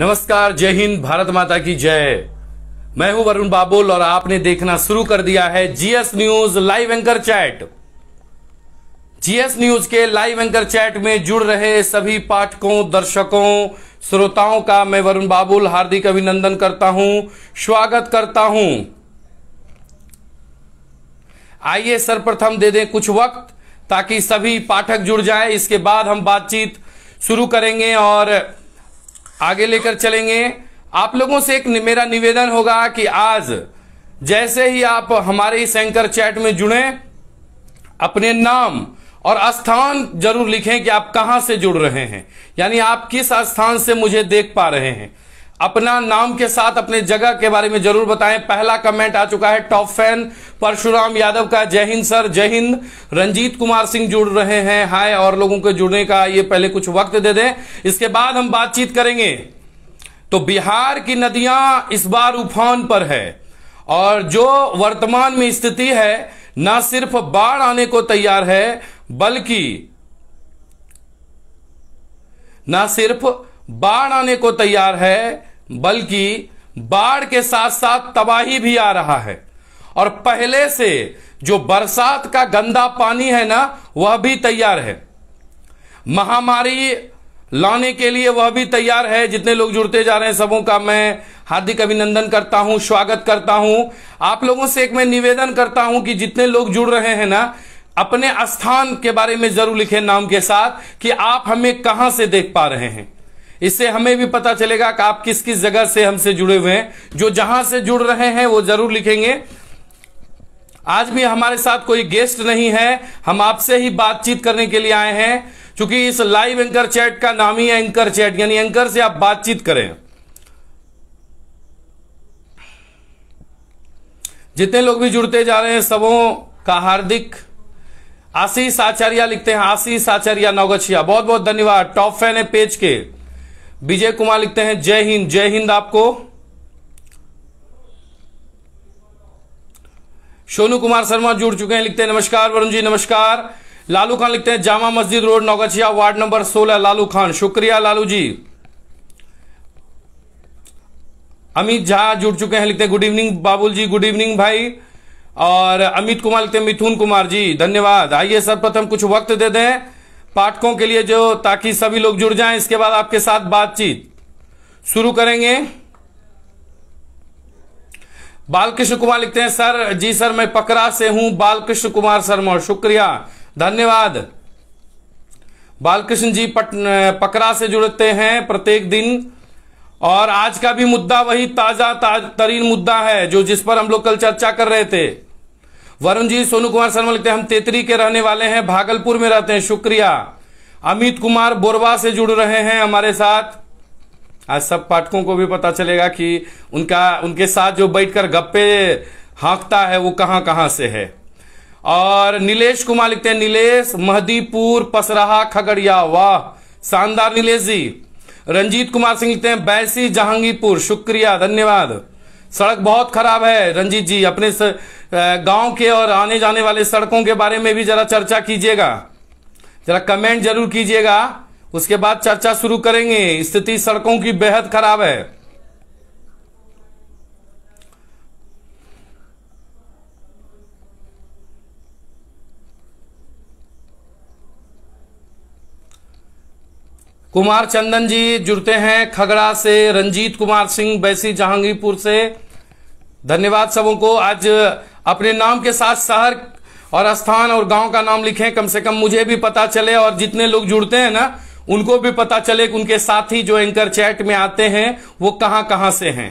नमस्कार जय हिंद भारत माता की जय मैं हूं वरुण बाबुल और आपने देखना शुरू कर दिया है GS news live anchor chat GS news के लाइव एंकर चैट में जुड़ रहे सभी पाठकों दर्शकों श्रोताओं का मैं वरुण बाबुल हार्दिक अभिनंदन करता हूं स्वागत करता हूं आइए सर्वप्रथम दे दें कुछ वक्त ताकि सभी पाठक जुड़ जाएं इसके बाद हम बातचीत शुरू करेंगे और आगे लेकर चलेंगे आप लोगों से एक मेरा निवेदन होगा कि आज जैसे ही आप हमारे इस एंकर चैट में जुड़े अपने नाम और स्थान जरूर लिखें कि आप कहां से जुड़ रहे हैं यानी आप किस स्थान से मुझे देख पा रहे हैं अपना नाम के साथ अपने जगह के बारे में जरूर बताएं पहला कमेंट आ चुका है टॉप फैन परशुराम यादव का जय हिंद सर जय हिंद रंजीत कुमार सिंह जुड़ रहे हैं हाय और लोगों के जुड़ने का ये पहले कुछ वक्त दे दें इसके बाद हम बातचीत करेंगे तो बिहार की नदियां इस बार उफान पर है और जो वर्तमान में स्थिति है न सिर्फ बाढ़ आने को तैयार है बल्कि न सिर्फ बाढ़ आने को तैयार है बल्कि बाढ़ के साथ साथ तबाही भी आ रहा है और पहले से जो बरसात का गंदा पानी है ना वह भी तैयार है महामारी लाने के लिए वह भी तैयार है जितने लोग जुड़ते जा रहे हैं सबों का मैं हार्दिक अभिनंदन करता हूं स्वागत करता हूं आप लोगों से एक मैं निवेदन करता हूं कि जितने लोग जुड़ रहे हैं ना अपने स्थान के बारे में जरूर लिखें नाम के साथ कि आप हमें कहां से देख पा रहे हैं इससे हमें भी पता चलेगा कि आप किस किस जगह से हमसे जुड़े हुए हैं जो जहां से जुड़ रहे हैं वो जरूर लिखेंगे आज भी हमारे साथ कोई गेस्ट नहीं है हम आपसे ही बातचीत करने के लिए आए हैं क्योंकि इस लाइव एंकर चैट का नाम ही है एंकर चैट यानी एंकर से आप बातचीत करें जितने लोग भी जुड़ते जा रहे हैं सबों का हार्दिक आशीष आचार्य लिखते हैं आशीष आचार्य नौगछिया बहुत बहुत धन्यवाद टॉप फैन है पेज के विजय कुमार लिखते हैं जय हिंद जय हिंद आपको सोनू कुमार शर्मा जुड़ चुके हैं लिखते हैं नमस्कार वरुण जी नमस्कार लालू खान लिखते हैं Jama Masjid road Naugachhia ward number 16 Lalu Khan शुक्रिया लालू जी अमित झा जुड़ चुके हैं लिखते हैं good evening Babul ji good evening भाई और अमित कुमार लिखते हैं मिथुन कुमार जी धन्यवाद आइए सर्वप्रथम कुछ वक्त दे दें पाठकों के लिए जो ताकि सभी लोग जुड़ जाएं इसके बाद आपके साथ बातचीत शुरू करेंगे बालकृष्ण कुमार लिखते हैं सर जी सर मैं पकड़ा से हूं बालकृष्ण कुमार शर्मा शुक्रिया धन्यवाद बालकृष्ण जी पट पकड़ा से जुड़ते हैं प्रत्येक दिन और आज का भी मुद्दा वही ताजा ताज तरीन मुद्दा है जो जिस पर हम लोग कल चर्चा कर रहे थे वरुण जी सोनू कुमार शर्मा लिखते हैं हम तेतरी के रहने वाले हैं भागलपुर में रहते हैं शुक्रिया अमित कुमार बोरवा से जुड़ रहे हैं हमारे साथ आज सब पाठकों को भी पता चलेगा कि उनका उनके साथ जो बैठकर गप्पे हाँकता है वो कहाँ कहाँ से है और नीलेश कुमार लिखते हैं नीलेश महदीपुर पसराहा खगड़िया वाह शानदार नीलेश जी रंजीत कुमार सिंह लिखते हैं बैसी जहांगीरपुर शुक्रिया धन्यवाद सड़क बहुत खराब है रंजीत जी अपने से गांव के और आने जाने वाले सड़कों के बारे में भी जरा चर्चा कीजिएगा जरा कमेंट जरूर कीजिएगा उसके बाद चर्चा शुरू करेंगे स्थिति सड़कों की बेहद खराब है कुमार चंदन जी जुड़ते हैं खगड़ा से रंजीत कुमार सिंह बैसी जहांगीरपुर से धन्यवाद सबों को आज अपने नाम के साथ शहर और स्थान और गांव का नाम लिखें कम से कम मुझे भी पता चले और जितने लोग जुड़ते हैं ना उनको भी पता चले कि उनके साथी जो एंकर चैट में आते हैं वो कहां कहां से हैं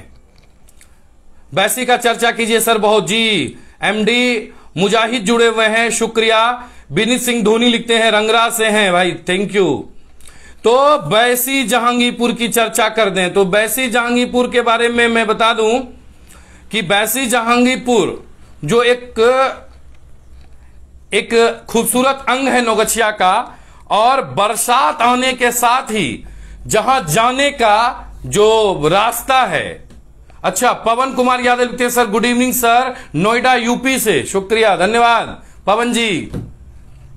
वैसी का चर्चा कीजिए सर बहुत जी एमडी मुजाहिद जुड़े हुए हैं शुक्रिया विनीत सिंह धोनी लिखते हैं रंगरा से हैं भाई थैंक यू तो बैसी जहांगीरपुर की चर्चा कर दें तो बैसी जहांगीरपुर के बारे में मैं बता दूं कि बैसी जहांगीरपुर जो एक एक खूबसूरत अंग है नौगछिया का और बरसात आने के साथ ही जहां जाने का जो रास्ता है अच्छा पवन कुमार यादव लिखते हैं sir good evening sir Noida UP से शुक्रिया धन्यवाद पवन जी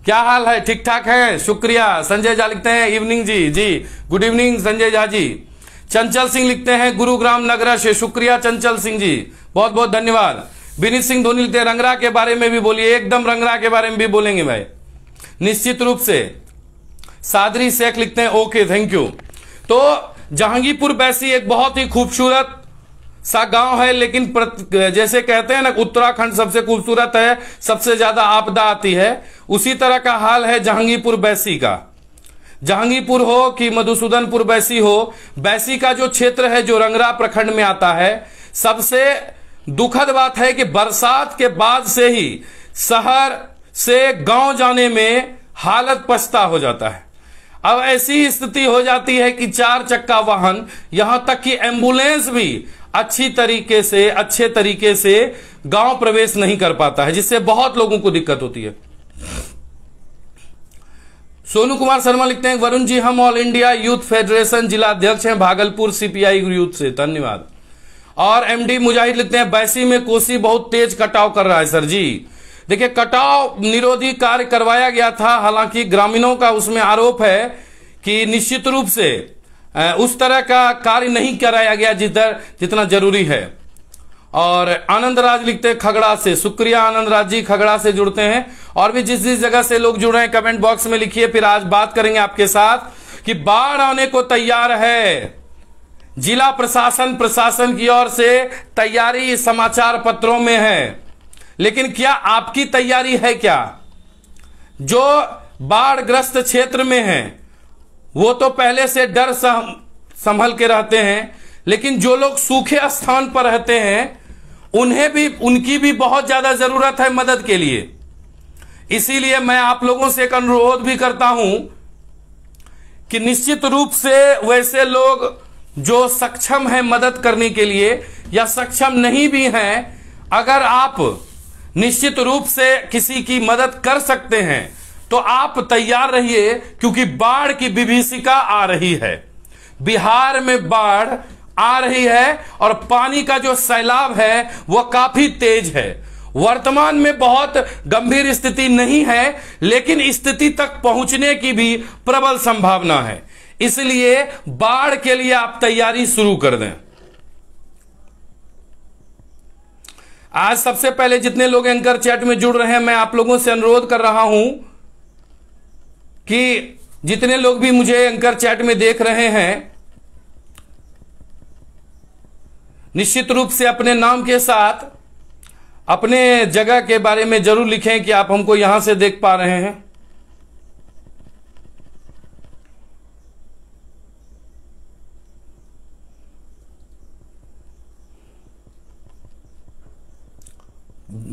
क्या हाल है ठीक ठाक है शुक्रिया संजय झा लिखते हैं evening ji ji good evening Sanjay Jha ji Chanchal Singh लिखते हैं गुरुग्राम नगरा से शुक्रिया चंचल सिंह जी बहुत बहुत धन्यवाद विनीत सिंह धोनी लिखते हैं रंगरा के बारे में भी बोलिए एकदम रंगरा के बारे में भी बोलेंगे भाई निश्चित रूप से सादरी शेख लिखते हैं ओके थैंक यू तो जहांगीरपुर बैसी एक बहुत ही खूबसूरत सा गांव है लेकिन जैसे कहते हैं ना उत्तराखंड सबसे खूबसूरत है सबसे ज्यादा आपदा आती है उसी तरह का हाल है जहांगीरपुर बैसी का जहांगीरपुर हो कि मधुसूदनपुर बैसी हो बैसी का जो क्षेत्र है जो रंगरा प्रखंड में आता है सबसे दुखद बात है कि बरसात के बाद से ही शहर से गांव जाने में हालत पछता हो जाता है अब ऐसी स्थिति हो जाती है कि चार चक्का वाहन यहां तक कि एम्बुलेंस भी अच्छी तरीके से अच्छे तरीके से गांव प्रवेश नहीं कर पाता है जिससे बहुत लोगों को दिक्कत होती है सोनू कुमार शर्मा लिखते हैं वरुण जी हम ऑल इंडिया यूथ फेडरेशन जिला अध्यक्ष हैं भागलपुर सीपीआई यूथ से धन्यवाद और एमडी मुजाहिद लिखते हैं बैसी में कोसी बहुत तेज कटाव कर रहा है सर जी देखिए कटाव निरोधी कार्य करवाया गया था हालांकि ग्रामीणों का उसमें आरोप है कि निश्चित रूप से उस तरह का कार्य नहीं कराया गया जिधर जितना जरूरी है और आनंद राज लिखते खगड़ा से शुक्रिया आनंद राज जी खगड़ा से जुड़ते हैं और भी जिस जिस जगह से लोग जुड़े हैं कमेंट बॉक्स में लिखिए फिर आज बात करेंगे आपके साथ कि बाढ़ आने को तैयार है जिला प्रशासन प्रशासन की ओर से तैयारी समाचार पत्रों में है लेकिन क्या आपकी तैयारी है क्या जो बाढ़ग्रस्त क्षेत्र में है वो तो पहले से डर संभल के रहते हैं लेकिन जो लोग सूखे स्थान पर रहते हैं उन्हें भी उनकी भी बहुत ज्यादा जरूरत है मदद के लिए इसीलिए मैं आप लोगों से एक अनुरोध भी करता हूं कि निश्चित रूप से वैसे लोग जो सक्षम है मदद करने के लिए या सक्षम नहीं भी हैं अगर आप निश्चित रूप से किसी की मदद कर सकते हैं तो आप तैयार रहिए क्योंकि बाढ़ की विभीषिका आ रही है बिहार में बाढ़ आ रही है और पानी का जो सैलाब है वह काफी तेज है वर्तमान में बहुत गंभीर स्थिति नहीं है लेकिन स्थिति तक पहुंचने की भी प्रबल संभावना है इसलिए बाढ़ के लिए आप तैयारी शुरू कर दें आज सबसे पहले जितने लोग एंकर चैट में जुड़ रहे हैं मैं आप लोगों से अनुरोध कर रहा हूं कि जितने लोग भी मुझे एंकर चैट में देख रहे हैं निश्चित रूप से अपने नाम के साथ अपने जगह के बारे में जरूर लिखें कि आप हमको यहां से देख पा रहे हैं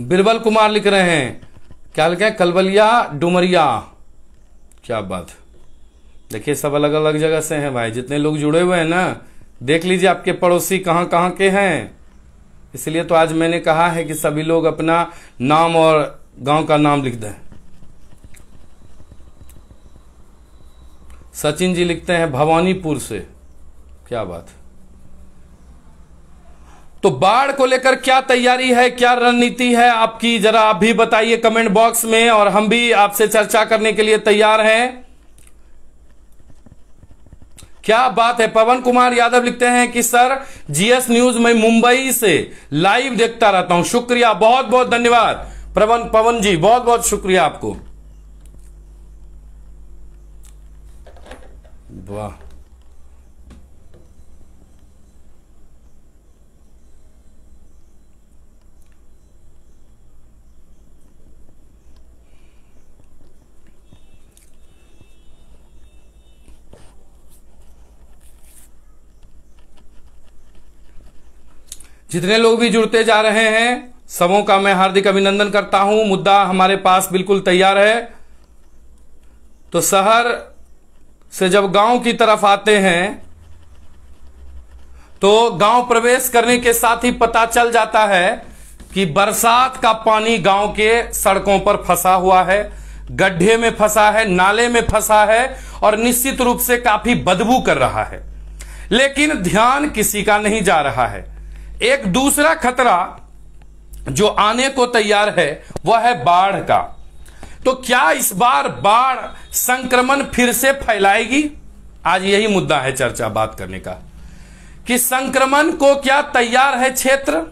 बिरबल कुमार लिख रहे हैं क्या लिखे कलबलिया डुमरिया क्या बात देखिए सब अलग अलग जगह से हैं भाई जितने लोग जुड़े हुए हैं ना देख लीजिए आपके पड़ोसी कहाँ कहाँ के हैं इसलिए तो आज मैंने कहा है कि सभी लोग अपना नाम और गांव का नाम लिख दें सचिन जी लिखते हैं भवानीपुर से क्या बात तो बाढ़ को लेकर क्या तैयारी है क्या रणनीति है आपकी जरा आप भी बताइए कमेंट बॉक्स में और हम भी आपसे चर्चा करने के लिए तैयार हैं क्या बात है पवन कुमार यादव लिखते हैं कि सर जीएस न्यूज में मुंबई से लाइव देखता रहता हूं शुक्रिया बहुत बहुत धन्यवाद प्रवन पवन जी बहुत बहुत शुक्रिया आपको वाह जितने लोग भी जुड़ते जा रहे हैं सबों का मैं हार्दिक अभिनंदन करता हूं मुद्दा हमारे पास बिल्कुल तैयार है तो शहर से जब गांव की तरफ आते हैं तो गांव प्रवेश करने के साथ ही पता चल जाता है कि बरसात का पानी गांव के सड़कों पर फंसा हुआ है गड्ढे में फंसा है नाले में फंसा है और निश्चित रूप से काफी बदबू कर रहा है लेकिन ध्यान किसी का नहीं जा रहा है एक दूसरा खतरा जो आने को तैयार है वह है बाढ़ का तो क्या इस बार बाढ़ संक्रमण फिर से फैलाएगी आज यही मुद्दा है चर्चा बात करने का कि संक्रमण को क्या तैयार है क्षेत्र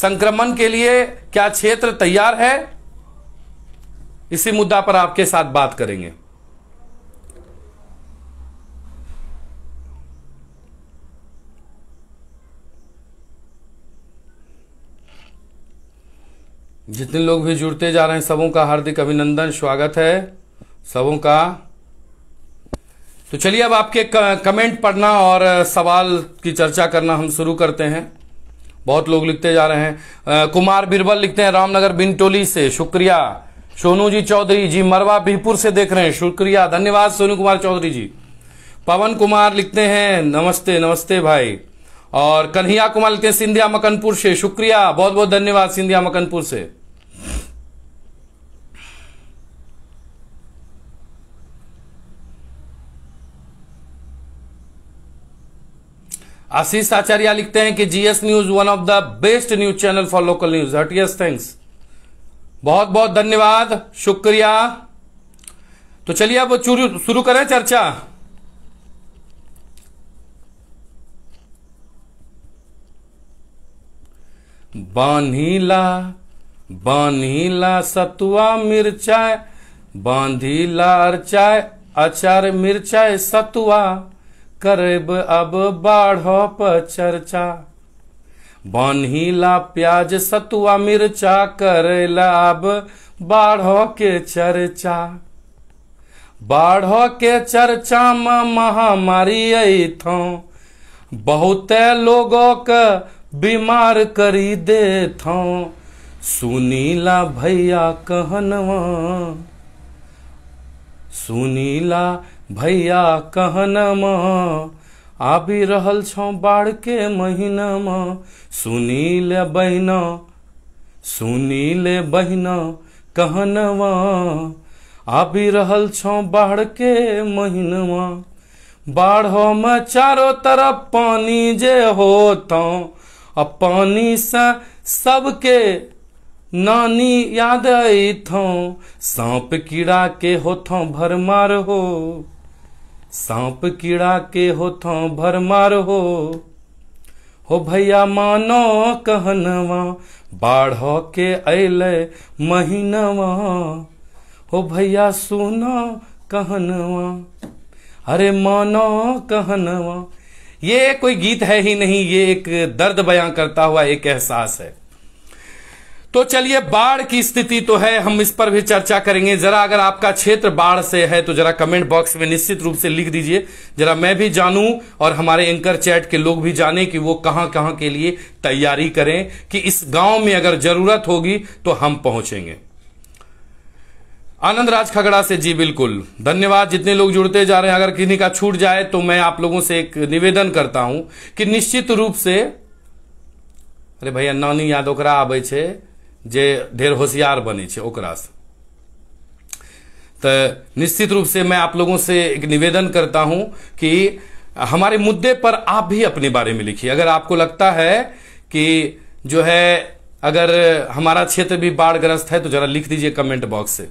संक्रमण के लिए क्या क्षेत्र तैयार है इसी मुद्दा पर आपके साथ बात करेंगे जितने लोग भी जुड़ते जा रहे हैं सबों का हार्दिक अभिनंदन स्वागत है सबों का तो चलिए अब आपके कमेंट पढ़ना और सवाल की चर्चा करना हम शुरू करते हैं बहुत लोग लिखते जा रहे हैं आ, कुमार बिरबल लिखते हैं रामनगर बिनटोली से शुक्रिया सोनू जी चौधरी जी मरवा बीहपुर से देख रहे हैं शुक्रिया धन्यवाद सोनू कुमार चौधरी जी पवन कुमार लिखते हैं नमस्ते नमस्ते भाई और कन्हैया कुमार लिखते हैं सिंधिया मकनपुर से शुक्रिया बहुत बहुत धन्यवाद सिंधिया मकनपुर से आशीष आचार्य लिखते हैं कि GS news one of the best news channel for local news हटियस थैंक्स बहुत बहुत धन्यवाद शुक्रिया तो चलिए अब शुरू करें चर्चा बानीला बानीला सतुआ मिर्चा बांधीला अरचाय अचार मिर्चा सतुआ करब अब बाढ़ पर चर्चा बनहीला प्याज सतुआ मिर्चा करेला अब बाढ़ के चर्चा बाढ़ के चर्चा में महामारी अथो बहुते लोगों के बीमार करी दे सुनीला भैया कहनवा सुनीला भैया कहन आबि रहल बाढ़ के महीनामा सुनी ले बहना सुनी ले बहना कहन आबि रहल बाढ़ के महीनामा बाढ़ो में चारों तरफ पानी जे हो आ पानी से सबके नानी याद अथों सांप कीड़ा के होथों भरमार हो सांप कीड़ा के होठों भर मार हो हो भैया मानो कहनवा बाढ़ के अल महीनवा हो भैया सुनो कहनवा अरे मानो कहनवा ये कोई गीत है ही नहीं ये एक दर्द बयां करता हुआ एक एहसास है तो चलिए बाढ़ की स्थिति तो है हम इस पर भी चर्चा करेंगे जरा अगर आपका क्षेत्र बाढ़ से है तो जरा कमेंट बॉक्स में निश्चित रूप से लिख दीजिए जरा मैं भी जानूं और हमारे एंकर चैट के लोग भी जाने कि वो कहां कहां के लिए तैयारी करें कि इस गांव में अगर जरूरत होगी तो हम पहुंचेंगे आनंद राज खगड़ा से जी बिल्कुल धन्यवाद जितने लोग जुड़ते जा रहे हैं अगर किन्हीं का छूट जाए तो मैं आप लोगों से एक निवेदन करता हूं कि निश्चित रूप से अरे भैया नानी यादव करा आबे जे ढेर होशियार बने छै तो निश्चित रूप से मैं आप लोगों से एक निवेदन करता हूं कि हमारे मुद्दे पर आप भी अपने बारे में लिखिए अगर आपको लगता है कि जो है अगर हमारा क्षेत्र भी बाढ़ ग्रस्त है तो जरा लिख दीजिए कमेंट बॉक्स से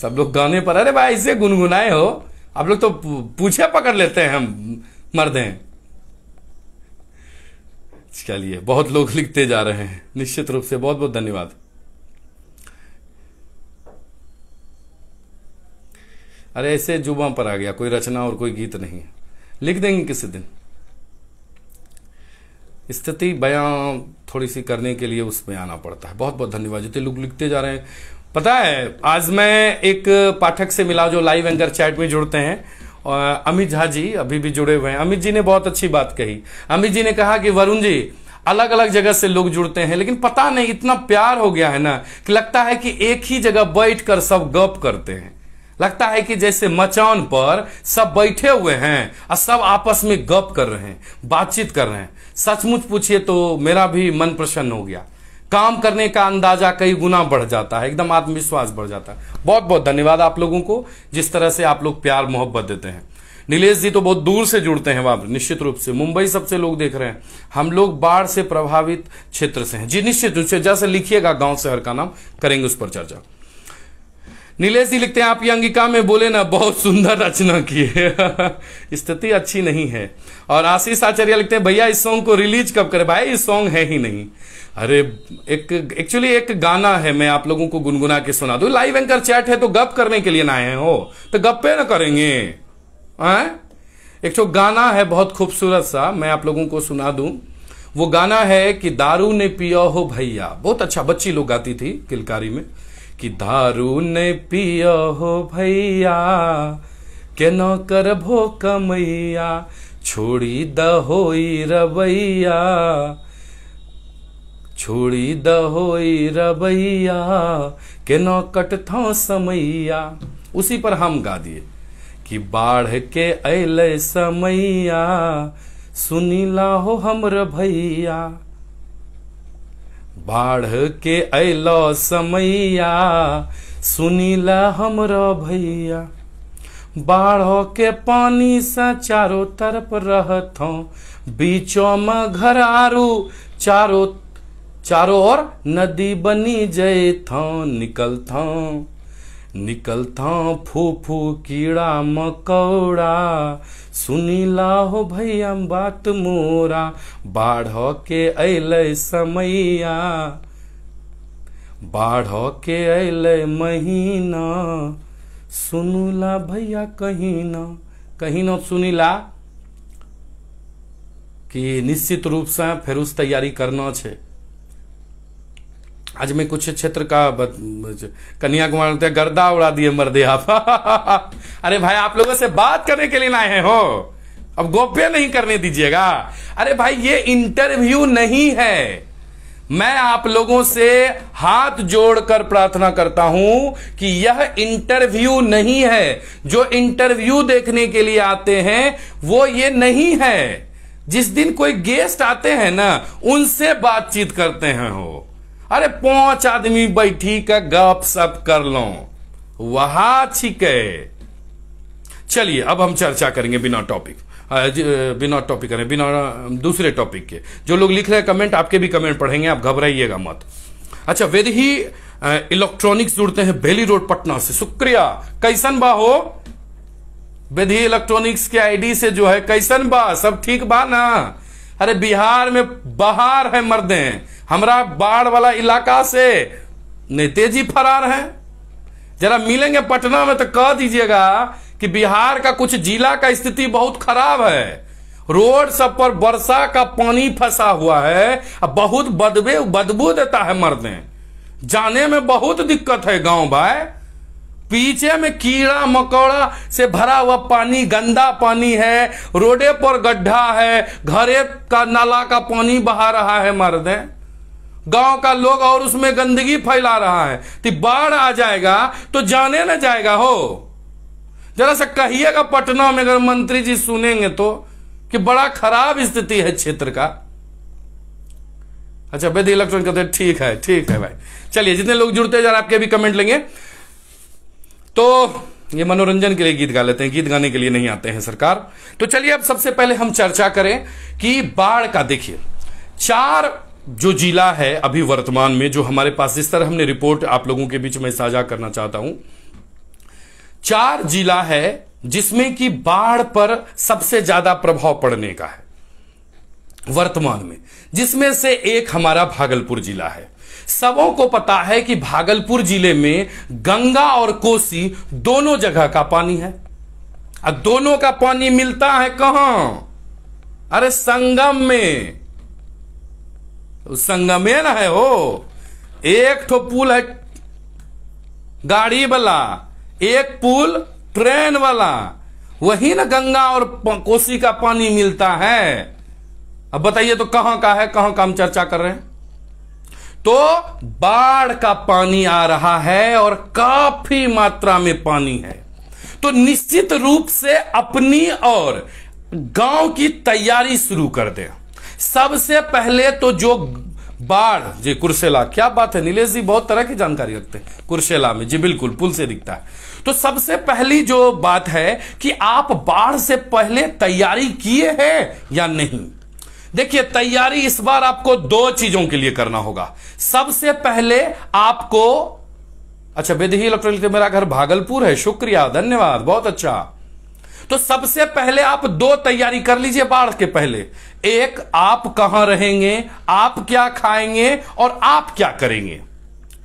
सब लोग गाने पर अरे भाई ऐसे गुनगुनाए हो आप लोग तो पूछे पकड़ लेते हैं हम मर्द हैं चलिए बहुत लोग लिखते जा रहे हैं निश्चित रूप से बहुत बहुत धन्यवाद अरे ऐसे जुबा पर आ गया कोई रचना और कोई गीत नहीं लिख देंगे किसी दिन स्थिति बयां थोड़ी सी करने के लिए उसमें आना पड़ता है बहुत बहुत धन्यवाद जितने लोग लिखते जा रहे हैं पता है आज मैं एक पाठक से मिला जो लाइव एंकर चैट में जुड़ते हैं अमित झा जी अभी भी जुड़े हुए हैं अमित जी ने बहुत अच्छी बात कही अमित जी ने कहा कि वरुण जी अलग अलग जगह से लोग जुड़ते हैं लेकिन पता नहीं इतना प्यार हो गया है ना कि लगता है कि एक ही जगह बैठ कर सब गप करते हैं लगता है कि जैसे मचान पर सब बैठे हुए हैं और सब आपस में गप कर रहे हैं बातचीत कर रहे हैं सचमुच पूछिए तो मेरा भी मन प्रसन्न हो गया काम करने का अंदाजा कई गुना बढ़ जाता है एकदम आत्मविश्वास बढ़ जाता है बहुत बहुत धन्यवाद आप लोगों को जिस तरह से आप लोग प्यार मोहब्बत देते हैं नीलेश जी तो बहुत दूर से जुड़ते हैं वहां निश्चित रूप से मुंबई सबसे लोग देख रहे हैं हम लोग बाढ़ से प्रभावित क्षेत्र से हैं जी निश्चित रूप से जैसे लिखिएगा गांव शहर का नाम करेंगे उस पर चर्चा नीलेश जी लिखते हैं आप ये अंगिका में बोले ना बहुत सुंदर रचना की है स्थिति अच्छी नहीं है और आशीष आचार्य लिखते हैं भैया इस सॉन्ग को रिलीज कब करें भाई इस सॉन्ग है ही नहीं अरे एक एक्चुअली एक गाना है मैं आप लोगों को गुनगुना के सुना दू लाइव एंकर चैट है तो गप करने के लिए ना आए हो तो गप्पे ना करेंगे आ? एक तो गाना है बहुत खूबसूरत सा मैं आप लोगों को सुना दू वो गाना है कि दारू ने पिया हो भैया बहुत अच्छा बच्ची लोग गाती थी किलकारी में कि दारू ने पियो हो भैया कर भो कमैया छोड़ी हो रवैया छोड़ी दहोई रवैया कट कटथो समैया उसी पर हम गा दिए कि बाढ़ के अल समैया सुनीला हो हमर भैया बाढ़ के अलो समैया सुनीला हमरो भैया बाढ़ के पानी से चारों तरफ रहत हो में घर आरू चारों चारों ओर नदी बनी जैत निकलत निकलता फूफू कीड़ा मकौड़ा सुनीला हो भैया बात मोरा बाढ़ के अल समैया बाढ़ के अल महीना सुनूला भैया कहीं ना कहीं ना सुनीला कि निश्चित रूप से फेरूस उस तैयारी करना है आज मैं कुछ क्षेत्र का कन्याकुमारी कुमार गर्दा उड़ा दिए मर्दे आप अरे भाई आप लोगों से बात करने के लिए ना आए हो अब गोप्य नहीं करने दीजिएगा अरे भाई ये इंटरव्यू नहीं है मैं आप लोगों से हाथ जोड़कर प्रार्थना करता हूं कि यह इंटरव्यू नहीं है जो इंटरव्यू देखने के लिए आते हैं वो ये नहीं है जिस दिन कोई गेस्ट आते हैं ना उनसे बातचीत करते हैं हो अरे पांच आदमी बैठी का गप सप कर लो वहा छिके चलिए अब हम चर्चा करेंगे बिना टॉपिक बिना टॉपिक करें बिना दूसरे टॉपिक के जो लोग लिख रहे हैं कमेंट आपके भी कमेंट पढ़ेंगे आप घबराइएगा मत अच्छा वेद ही इलेक्ट्रॉनिक्स जुड़ते हैं बेली रोड पटना से शुक्रिया कैसन बा हो वेदही इलेक्ट्रॉनिक्स के आईडी से जो है कैसन बा सब ठीक बा ना अरे बिहार में बाहर है मर्दे हमारा बाढ़ वाला इलाका से नेतेजी फरार हैं जरा मिलेंगे पटना में तो कह दीजिएगा कि बिहार का कुछ जिला का स्थिति बहुत खराब है रोड सब पर वर्षा का पानी फंसा हुआ है और बहुत बदबे बदबू देता है मर्दे जाने में बहुत दिक्कत है गांव भाई पीछे में कीड़ा मकोड़ा से भरा हुआ पानी गंदा पानी है रोडे पर गड्ढा है घरे का नाला का पानी बहा रहा है मर्द गांव का लोग और उसमें गंदगी फैला रहा है तो बाढ़ आ जाएगा तो जाने ना जाएगा हो जरा सा कहिएगा पटना में अगर मंत्री जी सुनेंगे तो कि बड़ा खराब स्थिति है क्षेत्र का अच्छा वेद इलेक्ट्रॉनिक कहते ठीक है ठीक है भाई चलिए जितने लोग जुड़ते जा रहे आपके भी कमेंट लेंगे तो ये मनोरंजन के लिए गीत गा लेते हैं गीत गाने के लिए नहीं आते हैं सरकार तो चलिए अब सबसे पहले हम चर्चा करें कि बाढ़ का देखिए चार जो जिला है अभी वर्तमान में जो हमारे पास जिस तरह हमने रिपोर्ट आप लोगों के बीच में साझा करना चाहता हूं चार जिला है जिसमें कि बाढ़ पर सबसे ज्यादा प्रभाव पड़ने का है वर्तमान में जिसमें से एक हमारा भागलपुर जिला है सबों को पता है कि भागलपुर जिले में गंगा और कोसी दोनों जगह का पानी है और दोनों का पानी मिलता है कहा अरे संगम में संगम में ना है हो एक ठो पुल है गाड़ी वाला एक पुल ट्रेन वाला वही ना गंगा और कोसी का पानी मिलता है अब बताइए तो कहां का है कहां का हम चर्चा कर रहे हैं तो बाढ़ का पानी आ रहा है और काफी मात्रा में पानी है तो निश्चित रूप से अपनी और गांव की तैयारी शुरू कर दें सबसे पहले तो जो बाढ़ जी कुर्सेला क्या बात है नीलेश जी बहुत तरह की जानकारी रखते हैं कुर्सेला में जी बिल्कुल पुल से दिखता है तो सबसे पहली जो बात है कि आप बाढ़ से पहले तैयारी किए हैं या नहीं देखिए तैयारी इस बार आपको दो चीजों के लिए करना होगा सबसे पहले आपको अच्छा विधि इलेक्ट्रॉनिक मेरा घर भागलपुर है शुक्रिया धन्यवाद बहुत अच्छा तो सबसे पहले आप दो तैयारी कर लीजिए बाढ़ के पहले एक आप कहां रहेंगे आप क्या खाएंगे और आप क्या करेंगे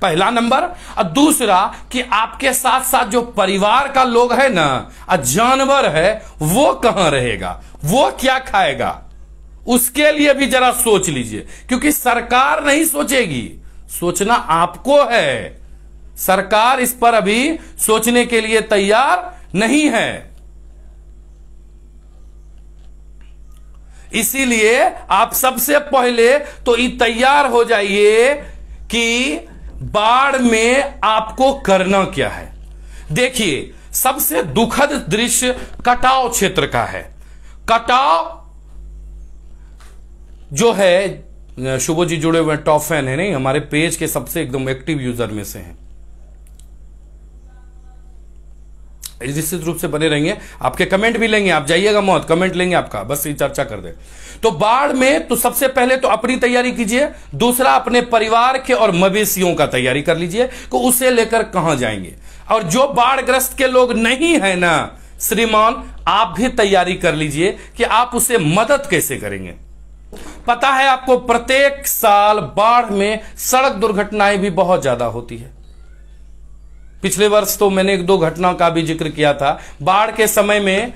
पहला नंबर और दूसरा कि आपके साथ साथ जो परिवार का लोग है ना जानवर है वो कहां रहेगा वो क्या खाएगा उसके लिए भी जरा सोच लीजिए क्योंकि सरकार नहीं सोचेगी सोचना आपको है सरकार इस पर अभी सोचने के लिए तैयार नहीं है इसीलिए आप सबसे पहले तो ये तैयार हो जाइए कि बाढ़ में आपको करना क्या है देखिए सबसे दुखद दृश्य कटाव क्षेत्र का है कटाव जो है शुभो जी जुड़े हुए टॉप फैन है नहीं हमारे पेज के सबसे एकदम एक्टिव यूजर में से हैं निश्चित रूप से बने रहेंगे आपके कमेंट भी लेंगे आप जाइएगा मौत कमेंट लेंगे आपका बस ये चर्चा कर दे तो बाढ़ में तो सबसे पहले तो अपनी तैयारी कीजिए दूसरा अपने परिवार के और मवेशियों का तैयारी कर लीजिए को उसे लेकर कहां जाएंगे और जो बाढ़ग्रस्त के लोग नहीं है ना श्रीमान आप भी तैयारी कर लीजिए कि आप उसे मदद कैसे करेंगे पता है आपको प्रत्येक साल बाढ़ में सड़क दुर्घटनाएं भी बहुत ज्यादा होती है पिछले वर्ष तो मैंने एक दो घटना का भी जिक्र किया था बाढ़ के समय में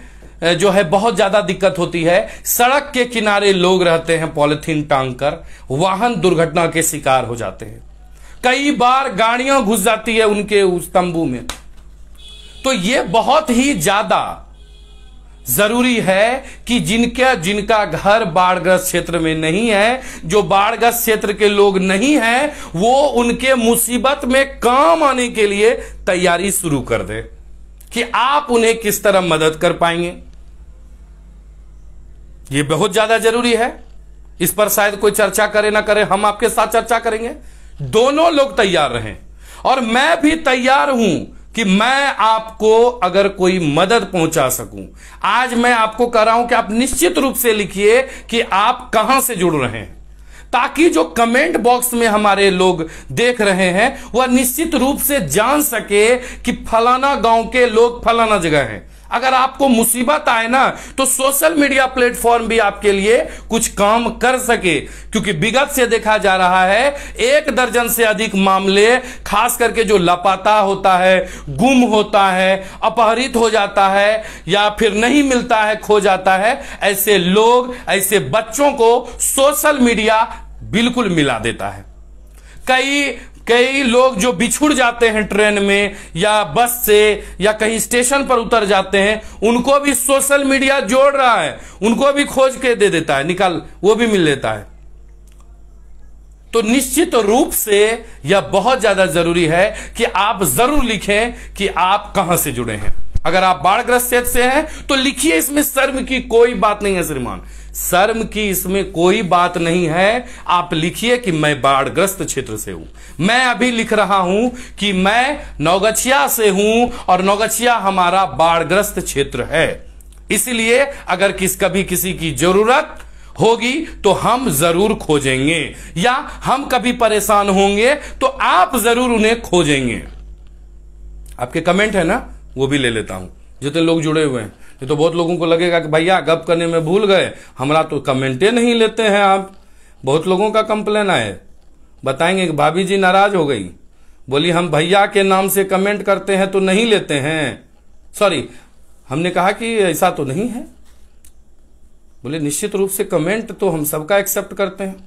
जो है बहुत ज्यादा दिक्कत होती है सड़क के किनारे लोग रहते हैं पॉलिथीन टांग कर वाहन दुर्घटना के शिकार हो जाते हैं कई बार गाड़ियां घुस जाती है उनके उस तंबू में तो ये बहुत ही ज्यादा जरूरी है कि जिनका जिनका घर बाढ़ग्रस्त क्षेत्र में नहीं है जो बाढ़ग्रस्त क्षेत्र के लोग नहीं है वो उनके मुसीबत में काम आने के लिए तैयारी शुरू कर दे कि आप उन्हें किस तरह मदद कर पाएंगे ये बहुत ज्यादा जरूरी है इस पर शायद कोई चर्चा करे ना करे हम आपके साथ चर्चा करेंगे दोनों लोग तैयार रहें और मैं भी तैयार हूं कि मैं आपको अगर कोई मदद पहुंचा सकूं आज मैं आपको कह रहा हूं कि आप निश्चित रूप से लिखिए कि आप कहां से जुड़ रहे हैं ताकि जो कमेंट बॉक्स में हमारे लोग देख रहे हैं वह निश्चित रूप से जान सके कि फलाना गांव के लोग फलाना जगह हैं अगर आपको मुसीबत आए ना तो सोशल मीडिया प्लेटफॉर्म भी आपके लिए कुछ काम कर सके क्योंकि विगत से देखा जा रहा है एक दर्जन से अधिक मामले खास करके जो लापता होता है गुम होता है अपहरित हो जाता है या फिर नहीं मिलता है खो जाता है ऐसे लोग ऐसे बच्चों को सोशल मीडिया बिल्कुल मिला देता है कई कई लोग जो बिछुड़ जाते हैं ट्रेन में या बस से या कहीं स्टेशन पर उतर जाते हैं उनको भी सोशल मीडिया जोड़ रहा है उनको भी खोज के दे देता है निकाल वो भी मिल लेता है तो निश्चित रूप से यह बहुत ज्यादा जरूरी है कि आप जरूर लिखें कि आप कहां से जुड़े हैं अगर आप बाढ़ग्रस्त क्षेत्र से हैं तो लिखिए इसमें शर्म की कोई बात नहीं है श्रीमान शर्म की इसमें कोई बात नहीं है आप लिखिए कि मैं बाढ़ग्रस्त क्षेत्र से हूं मैं अभी लिख रहा हूं कि मैं नौगछिया से हूं और नौगछिया हमारा बाढ़ग्रस्त क्षेत्र है इसलिए अगर किस कभी किसी की जरूरत होगी तो हम जरूर खोजेंगे या हम कभी परेशान होंगे तो आप जरूर उन्हें खोजेंगे आपके कमेंट है ना वो भी ले लेता हूं जितने लोग जुड़े हुए हैं ये तो बहुत लोगों को लगेगा कि भैया गप करने में भूल गए हमारा तो कमेंटे नहीं लेते हैं आप बहुत लोगों का कंप्लेन आए बताएंगे कि भाभी जी नाराज हो गई बोली हम भैया के नाम से कमेंट करते हैं तो नहीं लेते हैं सॉरी हमने कहा कि ऐसा तो नहीं है बोले निश्चित रूप से कमेंट तो हम सबका एक्सेप्ट करते हैं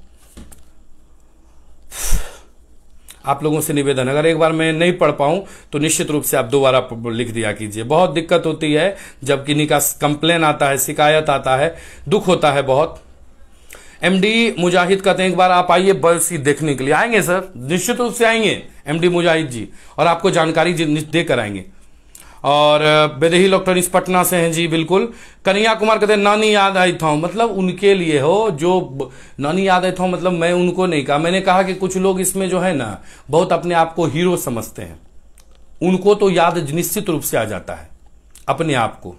आप लोगों से निवेदन अगर एक बार मैं नहीं पढ़ पाऊं तो निश्चित रूप से आप दोबारा लिख दिया कीजिए बहुत दिक्कत होती है जब किन्हीं का कंप्लेन आता है शिकायत आता है दुख होता है बहुत एमडी मुजाहिद कहते हैं एक बार आप आइए ही देखने के लिए आएंगे सर निश्चित रूप से आएंगे एमडी मुजाहिद जी और आपको जानकारी देकर आएंगे और बेदही तो इलेक्ट्रॉनिक्स पटना से हैं जी बिल्कुल कन्हैया कुमार कहते नानी याद आई था मतलब उनके लिए हो जो नानी याद आई था मतलब मैं उनको नहीं कहा मैंने कहा कि कुछ लोग इसमें जो है ना बहुत अपने आप को हीरो समझते हैं उनको तो याद निश्चित रूप से आ जाता है अपने आप को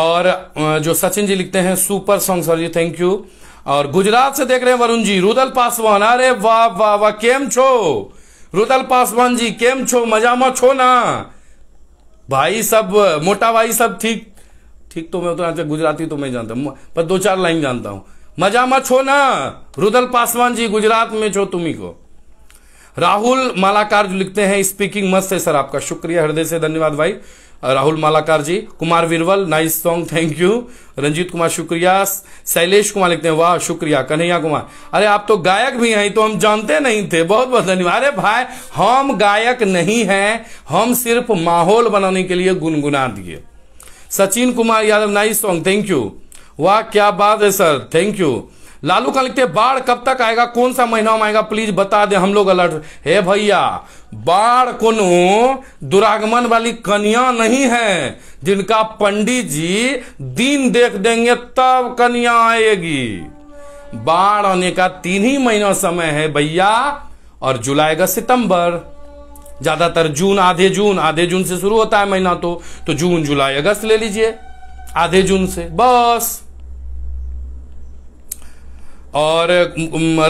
और जो सचिन जी लिखते हैं super song sir ji thank you और गुजरात से देख रहे हैं वरुण जी रुदल पासवान अरे वाह वाह वाह केम छो રૂદલ પાસવાનજી કેમ છો મજામાં छो ना भाई सब मोटा भाई सब ठीक ठीक तो मैं उतना तो गुजराती तो मैं जानता हूँ पर दो चार लाइन जानता हूँ मजा छो ना रुदल पासवान जी गुजरात में छो तुम्ही को राहुल मालाकार जो लिखते हैं स्पीकिंग मस्त है सर आपका शुक्रिया हृदय से धन्यवाद भाई Rahul Malakar ji Kumar Virwal nice song thank you Ranjeet Kumar शुक्रिया शैलेश कुमार लिखते हैं वाह शुक्रिया कन्हैया कुमार अरे आप तो गायक भी हैं तो हम जानते नहीं थे बहुत बहुत धन्यवाद अरे भाई हम गायक नहीं हैं हम सिर्फ माहौल बनाने के लिए गुनगुना दिए Sachin Kumar Yadav nice song thank you वाह क्या बात है सर थैंक यू लालू का लिखते बाढ़ कब तक आएगा कौन सा महीना में आएगा प्लीज बता दे हम लोग अलर्ट हे भैया बाढ़ को दुरागमन वाली कन्या नहीं है जिनका पंडित जी दिन देख देंगे तब कन्या आएगी बाढ़ आने का तीन ही महीना समय है भैया और जुलाई अगस्त सितंबर ज्यादातर जून आधे जून आधे जून से शुरू होता है महीना तो तो जून जुलाई अगस्त ले लीजिए आधे जून से बस और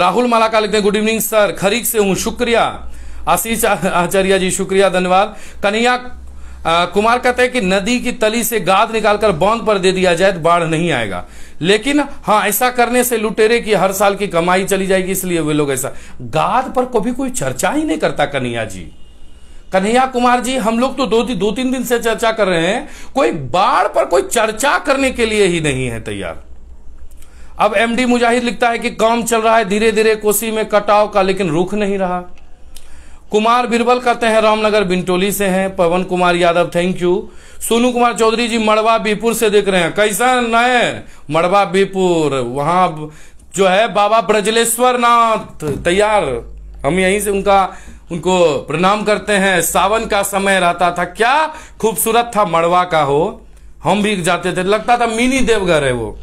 राहुल मालाका लिखते हैं गुड इवनिंग सर खरीक से हूं शुक्रिया आशीष आचार्य जी शुक्रिया धन्यवाद कन्हैया कुमार कहते हैं कि नदी की तली से गाद निकालकर बांध पर दे दिया जाए तो बाढ़ नहीं आएगा लेकिन हाँ ऐसा करने से लुटेरे की हर साल की कमाई चली जाएगी इसलिए वे लोग ऐसा गाद पर कभी कोई चर्चा ही नहीं करता कन्हैया जी कन्हैया कुमार जी हम लोग तो दो दो तीन दिन से चर्चा कर रहे हैं कोई बाढ़ पर कोई चर्चा करने के लिए ही नहीं है तैयार अब एमडी मुजाहिद लिखता है कि काम चल रहा है धीरे धीरे कोसी में कटाव का लेकिन रुख नहीं रहा कुमार बिरबल कहते हैं रामनगर बिंटोली से हैं पवन कुमार यादव थैंक यू सोनू कुमार चौधरी जी मड़वा बीपुर से देख रहे हैं कैसा नए मड़वा बीपुर वहां जो है बाबा ब्रजलेश्वर नाथ तैयार हम यहीं से उनका उनको प्रणाम करते हैं सावन का समय रहता था क्या खूबसूरत था मड़वा का हो हम भी जाते थे लगता था मिनी देवघर है वो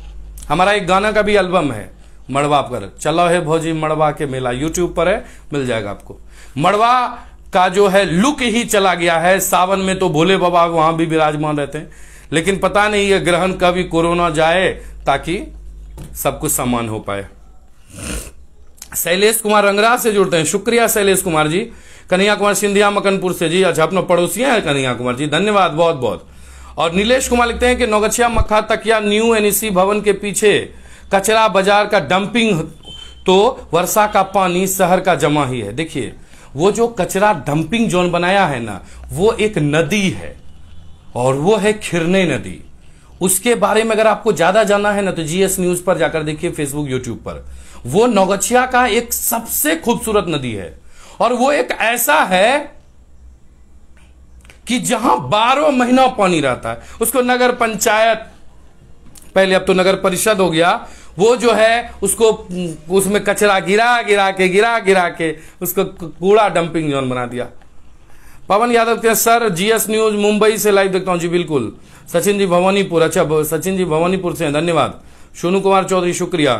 हमारा एक गाना का भी एल्बम है मड़वा पर चलो है भौजी मड़वा के मेला यूट्यूब पर है मिल जाएगा आपको मड़वा का जो है लुक ही चला गया है सावन में तो भोले बाबा वहां भी विराजमान रहते हैं लेकिन पता नहीं ये ग्रहण कभी कोरोना जाए ताकि सब कुछ सम्मान हो पाए शैलेश कुमार रंगरा से जुड़ते हैं शुक्रिया शैलेश कुमार जी कन्हैया कुमार सिंधिया मकनपुर से जी अच्छा अपना पड़ोसिया है कन्हैया कुमार जी धन्यवाद बहुत बहुत और नीलेश कुमार लिखते हैं कि नौगछिया मक्खा तकिया न्यू एनईसी भवन के पीछे कचरा बाजार का डंपिंग तो वर्षा का पानी शहर का जमा ही है देखिए वो जो कचरा डंपिंग जोन बनाया है ना वो एक नदी है और वो है खिरने नदी उसके बारे में अगर आपको ज्यादा जानना है ना तो जीएस न्यूज पर जाकर देखिए फेसबुक यूट्यूब पर वो नौगछिया का एक सबसे खूबसूरत नदी है और वो एक ऐसा है कि जहां बारह महीना पानी रहता है उसको नगर पंचायत पहले अब तो नगर परिषद हो गया वो जो है उसको उसमें कचरा गिरा गिरा के गिरा गिरा के उसको कूड़ा डंपिंग जोन बना दिया पवन यादव कहते हैं सर जीएस न्यूज मुंबई से लाइव देखता हूं जी बिल्कुल सचिन जी भवानीपुर अच्छा सचिन जी भवानीपुर से धन्यवाद सोनू कुमार चौधरी शुक्रिया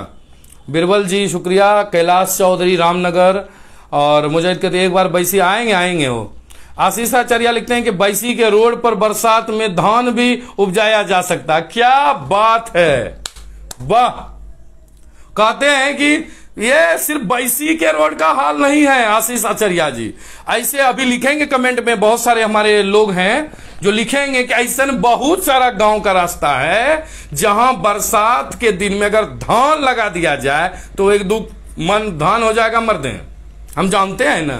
बिरबल जी शुक्रिया कैलाश चौधरी रामनगर और मुझे कहते एक बार बैसी आएंगे आएंगे वो आशीषाचार्य लिखते हैं कि बैसी के रोड पर बरसात में धान भी उपजाया जा सकता क्या बात है वाह कहते हैं कि ये सिर्फ बैसी के रोड का हाल नहीं है आशीष आचार्य जी ऐसे अभी लिखेंगे कमेंट में बहुत सारे हमारे लोग हैं जो लिखेंगे कि ऐसा बहुत सारा गांव का रास्ता है जहां बरसात के दिन में अगर धान लगा दिया जाए तो एक दो मन धान हो जाएगा मर्दे हम जानते हैं ना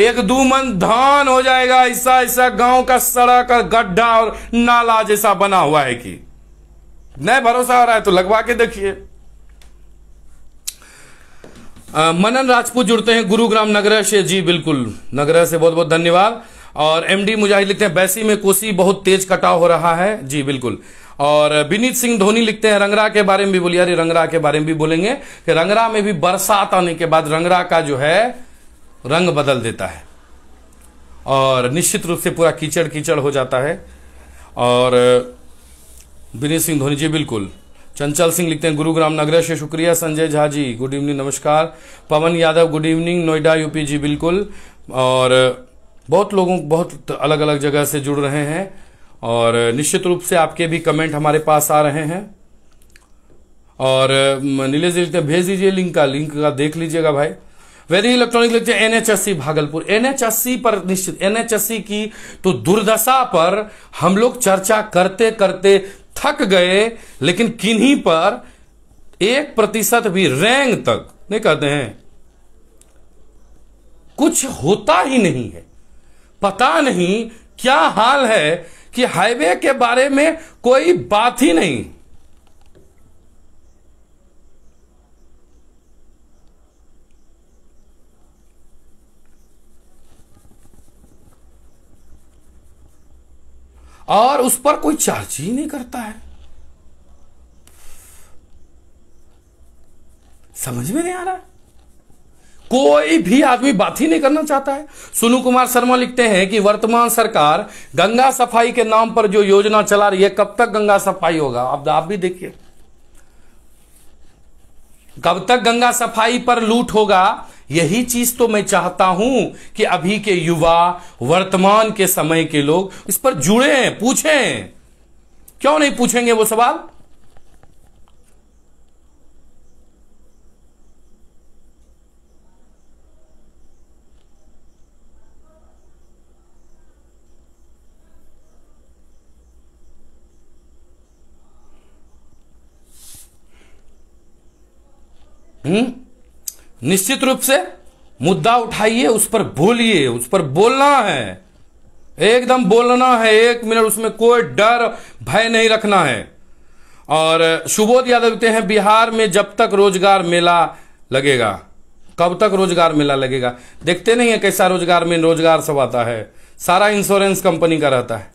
एक दो मन धान हो जाएगा ऐसा ऐसा गांव का सड़क और गड्ढा और नाला जैसा बना हुआ है कि नहीं भरोसा हो रहा है तो लगवा के देखिए मनन राजपूत जुड़ते हैं गुरुग्राम नगर से जी बिल्कुल नगर से बहुत बहुत धन्यवाद और एमडी मुजाहिद लिखते हैं बैसी में कोसी बहुत तेज कटाव हो रहा है जी बिल्कुल और विनीत सिंह धोनी लिखते हैं रंगरा के बारे में भी बोलिए अरे रंगरा के बारे में भी बोलेंगे कि रंगरा में भी बरसात आने के बाद रंगरा का जो है रंग बदल देता है और निश्चित रूप से पूरा कीचड़ कीचड़ हो जाता है और विनीत सिंह धोनी जी बिल्कुल चंचल सिंह लिखते हैं गुरुग्राम नगर से शुक्रिया संजय झा जी गुड इवनिंग नमस्कार Pawan Yadav good evening Noida UP जी बिल्कुल और बहुत लोगों बहुत अलग अलग जगह से जुड़ रहे हैं और निश्चित रूप से आपके भी कमेंट हमारे पास आ रहे हैं और नीले जी लिखते हैं भेज दीजिए लिंक का लिंक का देख लीजिएगा भाई वेदी इलेक्ट्रॉनिक लिखते हैं एनएचएससी भागलपुर एनएचएससी पर निश्चित एनएचएससी की तो दुर्दशा पर हम लोग चर्चा करते करते थक गए लेकिन किन्हीं पर एक प्रतिशत भी रैंग तक नहीं कहते हैं कुछ होता ही नहीं है पता नहीं क्या हाल है कि हाईवे के बारे में कोई बात ही नहीं और उस पर कोई चार्ज ही नहीं करता है समझ में नहीं आ रहा कोई भी आदमी बात ही नहीं करना चाहता है सोनू कुमार शर्मा लिखते हैं कि वर्तमान सरकार गंगा सफाई के नाम पर जो योजना चला रही है कब तक गंगा सफाई होगा अब आप भी देखिए कब तक गंगा सफाई पर लूट होगा यही चीज तो मैं चाहता हूं कि अभी के युवा वर्तमान के समय के लोग इस पर जुड़े हैं पूछें क्यों नहीं पूछेंगे वो सवाल हम्म निश्चित रूप से मुद्दा उठाइए उस पर बोलिए उस पर बोलना है एकदम बोलना है एक मिनट उसमें कोई डर भय नहीं रखना है और सुबोध यादव कहते हैं बिहार में जब तक रोजगार मेला लगेगा कब तक रोजगार मेला लगेगा देखते नहीं है कैसा रोजगार में रोजगार सब आता है सारा इंश्योरेंस कंपनी का रहता है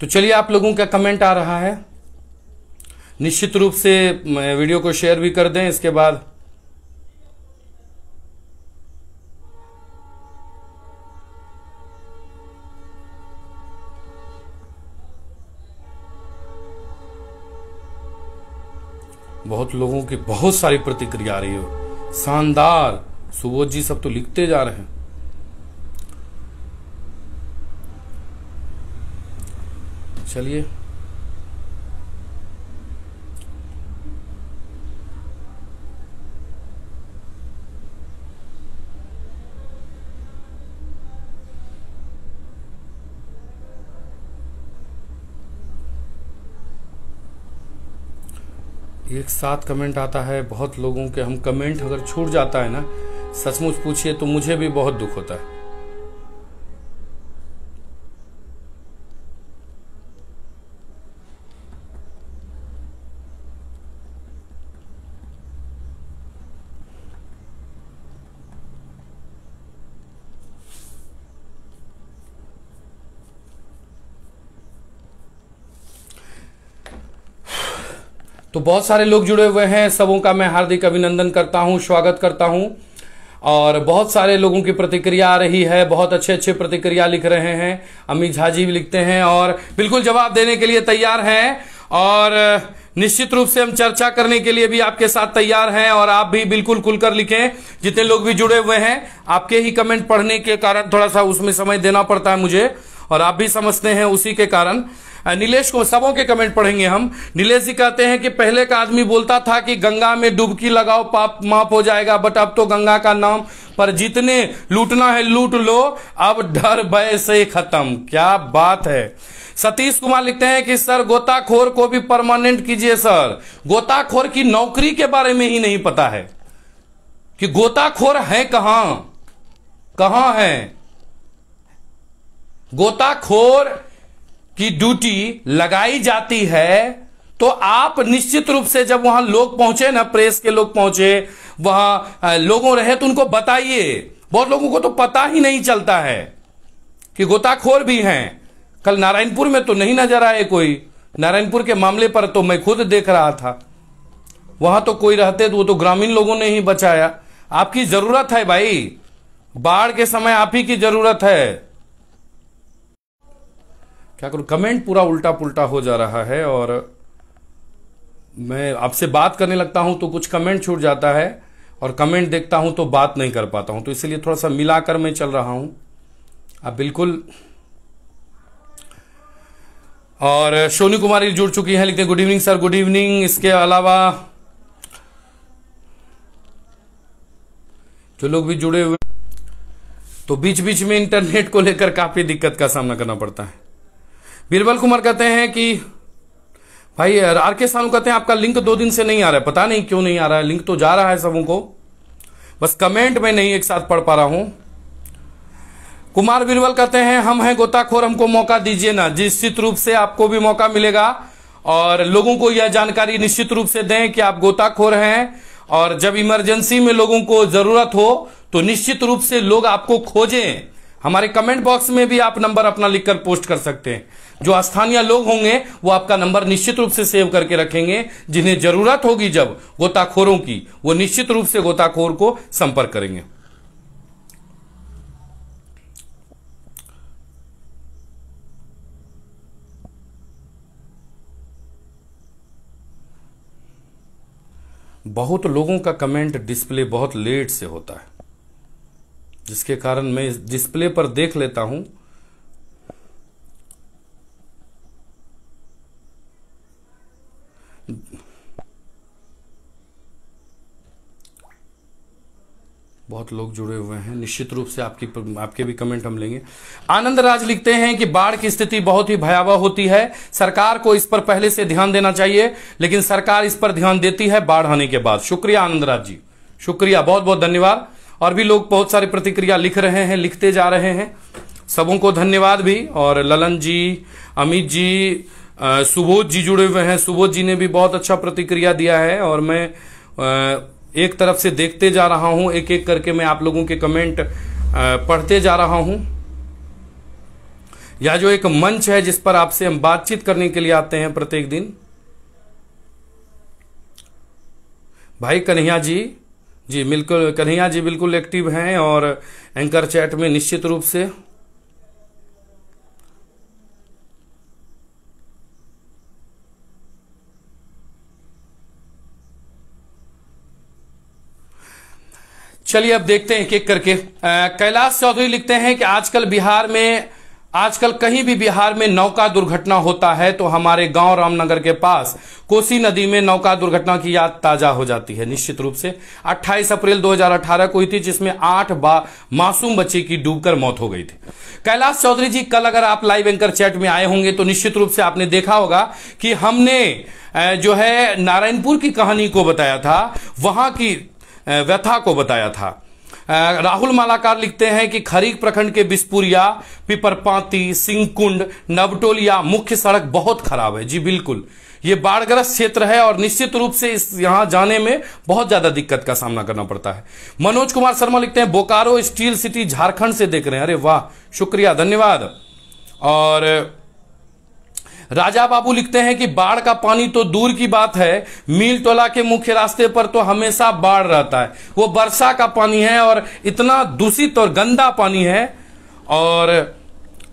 तो चलिए आप लोगों का कमेंट आ रहा है निश्चित रूप से वीडियो को शेयर भी कर दें इसके बाद बहुत लोगों की बहुत सारी प्रतिक्रिया आ रही है शानदार सुबोध जी सब तो लिखते जा रहे हैं चलिए एक साथ कमेंट आता है बहुत लोगों के हम कमेंट अगर छूट जाता है ना सचमुच पूछिए तो मुझे भी बहुत दुख होता है तो बहुत सारे लोग जुड़े हुए हैं सबों का मैं हार्दिक अभिनंदन करता हूं स्वागत करता हूं और बहुत सारे लोगों की प्रतिक्रिया आ रही है बहुत अच्छे अच्छे प्रतिक्रिया लिख रहे हैं अमित झा जी भी लिखते हैं और बिल्कुल जवाब देने के लिए तैयार हैं और निश्चित रूप से हम चर्चा करने के लिए भी आपके साथ तैयार हैं और आप भी बिल्कुल खुलकर लिखें जितने लोग भी जुड़े हुए हैं आपके ही कमेंट पढ़ने के कारण थोड़ा सा उसमें समय देना पड़ता है मुझे और आप भी समझते हैं उसी के कारण नीलेश को सबों के कमेंट पढ़ेंगे हम नीलेश जी कहते हैं कि पहले का आदमी बोलता था कि गंगा में डुबकी लगाओ पाप माफ हो जाएगा बट अब तो गंगा का नाम पर जितने लूटना है लूट लो अब डर भय से खत्म क्या बात है सतीश कुमार लिखते हैं कि सर गोताखोर को भी परमानेंट कीजिए सर गोताखोर की नौकरी के बारे में ही नहीं पता है कि गोताखोर है कहां कहां है गोताखोर की ड्यूटी लगाई जाती है तो आप निश्चित रूप से जब वहां लोग पहुंचे ना प्रेस के लोग पहुंचे वहां लोगों रहे तो उनको बताइए बहुत लोगों को तो पता ही नहीं चलता है कि गोताखोर भी हैं कल नारायणपुर में तो नहीं नजर आए कोई नारायणपुर के मामले पर तो मैं खुद देख रहा था वहां तो कोई रहते तो वो तो ग्रामीण लोगों ने ही बचाया आपकी जरूरत है भाई बाढ़ के समय आप ही की जरूरत है क्या करूं कमेंट पूरा उल्टा पुल्टा हो जा रहा है और मैं आपसे बात करने लगता हूं तो कुछ कमेंट छूट जाता है और कमेंट देखता हूं तो बात नहीं कर पाता हूं तो इसलिए थोड़ा सा मिलाकर मैं चल रहा हूं आप बिल्कुल और सोनी कुमारी जुड़ चुकी हैं लिखते good evening sir good evening इसके अलावा जो लोग भी जुड़े हुए तो बीच बीच में इंटरनेट को लेकर काफी दिक्कत का सामना करना पड़ता है बीरबल कुमार कहते हैं कि भाई आर के सानू कहते हैं आपका लिंक दो दिन से नहीं आ रहा है पता नहीं क्यों नहीं आ रहा है लिंक तो जा रहा है सबों को बस कमेंट में नहीं एक साथ पढ़ पा रहा हूं कुमार बीरबल कहते हैं हम हैं गोताखोर हमको मौका दीजिए ना निश्चित रूप से आपको भी मौका मिलेगा और लोगों को यह जानकारी निश्चित रूप से दें कि आप गोताखोर हैं और जब इमरजेंसी में लोगों को जरूरत हो तो निश्चित रूप से लोग आपको खोजें हमारे कमेंट बॉक्स में भी आप नंबर अपना लिखकर पोस्ट कर सकते हैं जो स्थानीय लोग होंगे वो आपका नंबर निश्चित रूप से सेव करके रखेंगे जिन्हें जरूरत होगी जब गोताखोरों की वो निश्चित रूप से गोताखोर को संपर्क करेंगे बहुत लोगों का कमेंट डिस्प्ले बहुत लेट से होता है जिसके कारण मैं इस डिस्प्ले पर देख लेता हूं बहुत लोग जुड़े हुए हैं निश्चित रूप से आपकी आपके भी कमेंट हम लेंगे आनंद राज लिखते हैं कि बाढ़ की स्थिति बहुत ही भयावह होती है सरकार को इस पर पहले से ध्यान देना चाहिए लेकिन सरकार इस पर ध्यान देती है बाढ़ आने के बाद शुक्रिया आनंद राज जी शुक्रिया बहुत बहुत धन्यवाद और भी लोग बहुत सारी प्रतिक्रिया लिख रहे हैं लिखते जा रहे हैं सबों को धन्यवाद भी और ललन जी अमित जी सुबोध जी जुड़े हुए हैं सुबोध जी ने भी बहुत अच्छा प्रतिक्रिया दिया है और मैं एक तरफ से देखते जा रहा हूं एक एक करके मैं आप लोगों के कमेंट पढ़ते जा रहा हूं या जो एक मंच है जिस पर आपसे हम बातचीत करने के लिए आते हैं प्रत्येक दिन भाई कन्हैया जी जी बिल्कुल कन्हैया जी बिल्कुल एक्टिव हैं और एंकर चैट में निश्चित रूप से चलिए अब देखते हैं एक एक करके कैलाश चौधरी लिखते हैं कि आजकल बिहार में आजकल कहीं भी बिहार में नौका दुर्घटना होता है तो हमारे गांव रामनगर के पास कोसी नदी में नौका दुर्घटना की याद ताजा हो जाती है निश्चित रूप से 28 अप्रैल 2018 को हुई थी जिसमें आठ मासूम बच्चे की डूबकर मौत हो गई थी कैलाश चौधरी जी कल अगर आप लाइव एंकर चैट में आए होंगे तो निश्चित रूप से आपने देखा होगा कि हमने जो है नारायणपुर की कहानी को बताया था वहां की व्यथा को बताया था राहुल मालाकार लिखते हैं कि खरीक प्रखंड के बिस्पुरिया पिपरपाती सिंहकुंड नवटोलिया मुख्य सड़क बहुत खराब है जी बिल्कुल ये बाढ़ग्रस्त क्षेत्र है और निश्चित रूप से इस यहां जाने में बहुत ज्यादा दिक्कत का सामना करना पड़ता है मनोज कुमार शर्मा लिखते हैं बोकारो स्टील सिटी झारखंड से देख रहे हैं अरे वाह शुक्रिया धन्यवाद और राजा बाबू लिखते हैं कि बाढ़ का पानी तो दूर की बात है मील टोला के मुख्य रास्ते पर तो हमेशा बाढ़ रहता है वो वर्षा का पानी है और इतना दूषित और गंदा पानी है और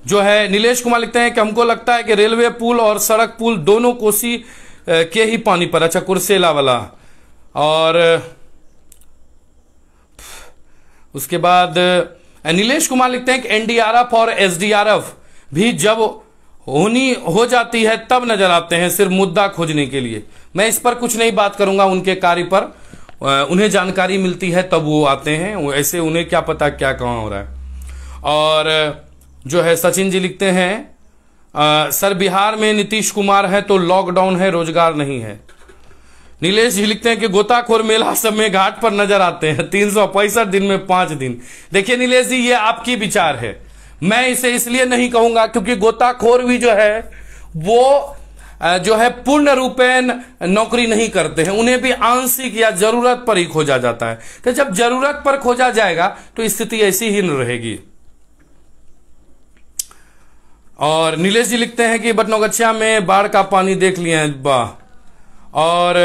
जो है नीलेश कुमार लिखते हैं कि हमको लगता है कि रेलवे पुल और सड़क पुल दोनों कोसी के ही पानी पर अच्छा कुर्सेला वाला और उसके बाद नीलेश कुमार लिखते हैं कि एनडीआरएफ और एसडीआरएफ भी जब होनी हो जाती है तब नजर आते हैं सिर्फ मुद्दा खोजने के लिए मैं इस पर कुछ नहीं बात करूंगा उनके कार्य पर उन्हें जानकारी मिलती है तब वो आते हैं ऐसे उन्हें क्या पता क्या कहाँ हो रहा है और जो है सचिन जी लिखते हैं आ, सर बिहार में नीतीश कुमार है तो लॉकडाउन है रोजगार नहीं है नीलेश जी लिखते हैं कि गोताखोर मेला सब में घाट पर नजर आते हैं तीन दिन में पांच दिन देखिए नीलेश जी ये आपकी विचार है मैं इसे इसलिए नहीं कहूंगा क्योंकि गोताखोर भी जो है वो जो है पूर्ण रूपेण नौकरी नहीं करते हैं उन्हें भी आंशिक या जरूरत पर ही खोजा जाता है तो जब जरूरत पर खोजा जाएगा तो स्थिति ऐसी ही रहेगी और नीलेश जी लिखते हैं कि बटनोगछिया में बाढ़ का पानी देख लिए हैं और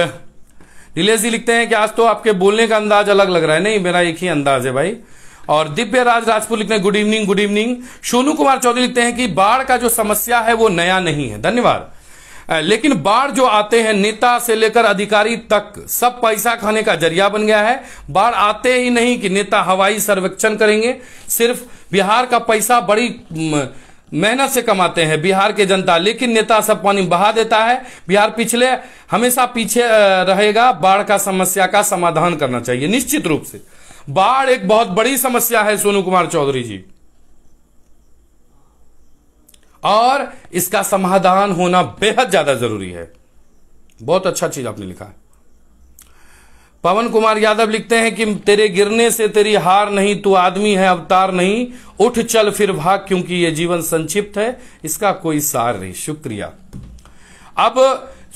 नीलेश जी लिखते हैं कि आज तो आपके बोलने का अंदाज अलग लग रहा है नहीं मेरा एक ही अंदाज है भाई और दिव्य राज राजपूत लिखते हैं good evening good evening Sonu Kumar Chaudhary लिखते हैं कि बाढ़ का जो समस्या है वो नया नहीं है धन्यवाद लेकिन बाढ़ जो आते हैं नेता से लेकर अधिकारी तक सब पैसा खाने का जरिया बन गया है बाढ़ आते ही नहीं कि नेता हवाई सर्वेक्षण करेंगे सिर्फ बिहार का पैसा बड़ी मेहनत से कमाते हैं बिहार के जनता लेकिन नेता सब पानी बहा देता है बिहार पिछले हमेशा पीछे रहेगा बाढ़ का समस्या का समाधान करना चाहिए निश्चित रूप से बाढ़ एक बहुत बड़ी समस्या है सोनू कुमार चौधरी जी और इसका समाधान होना बेहद ज्यादा जरूरी है बहुत अच्छा चीज आपने लिखा है पवन कुमार यादव लिखते हैं कि तेरे गिरने से तेरी हार नहीं तू आदमी है अवतार नहीं उठ चल फिर भाग क्योंकि यह जीवन संक्षिप्त है इसका कोई सार नहीं शुक्रिया अब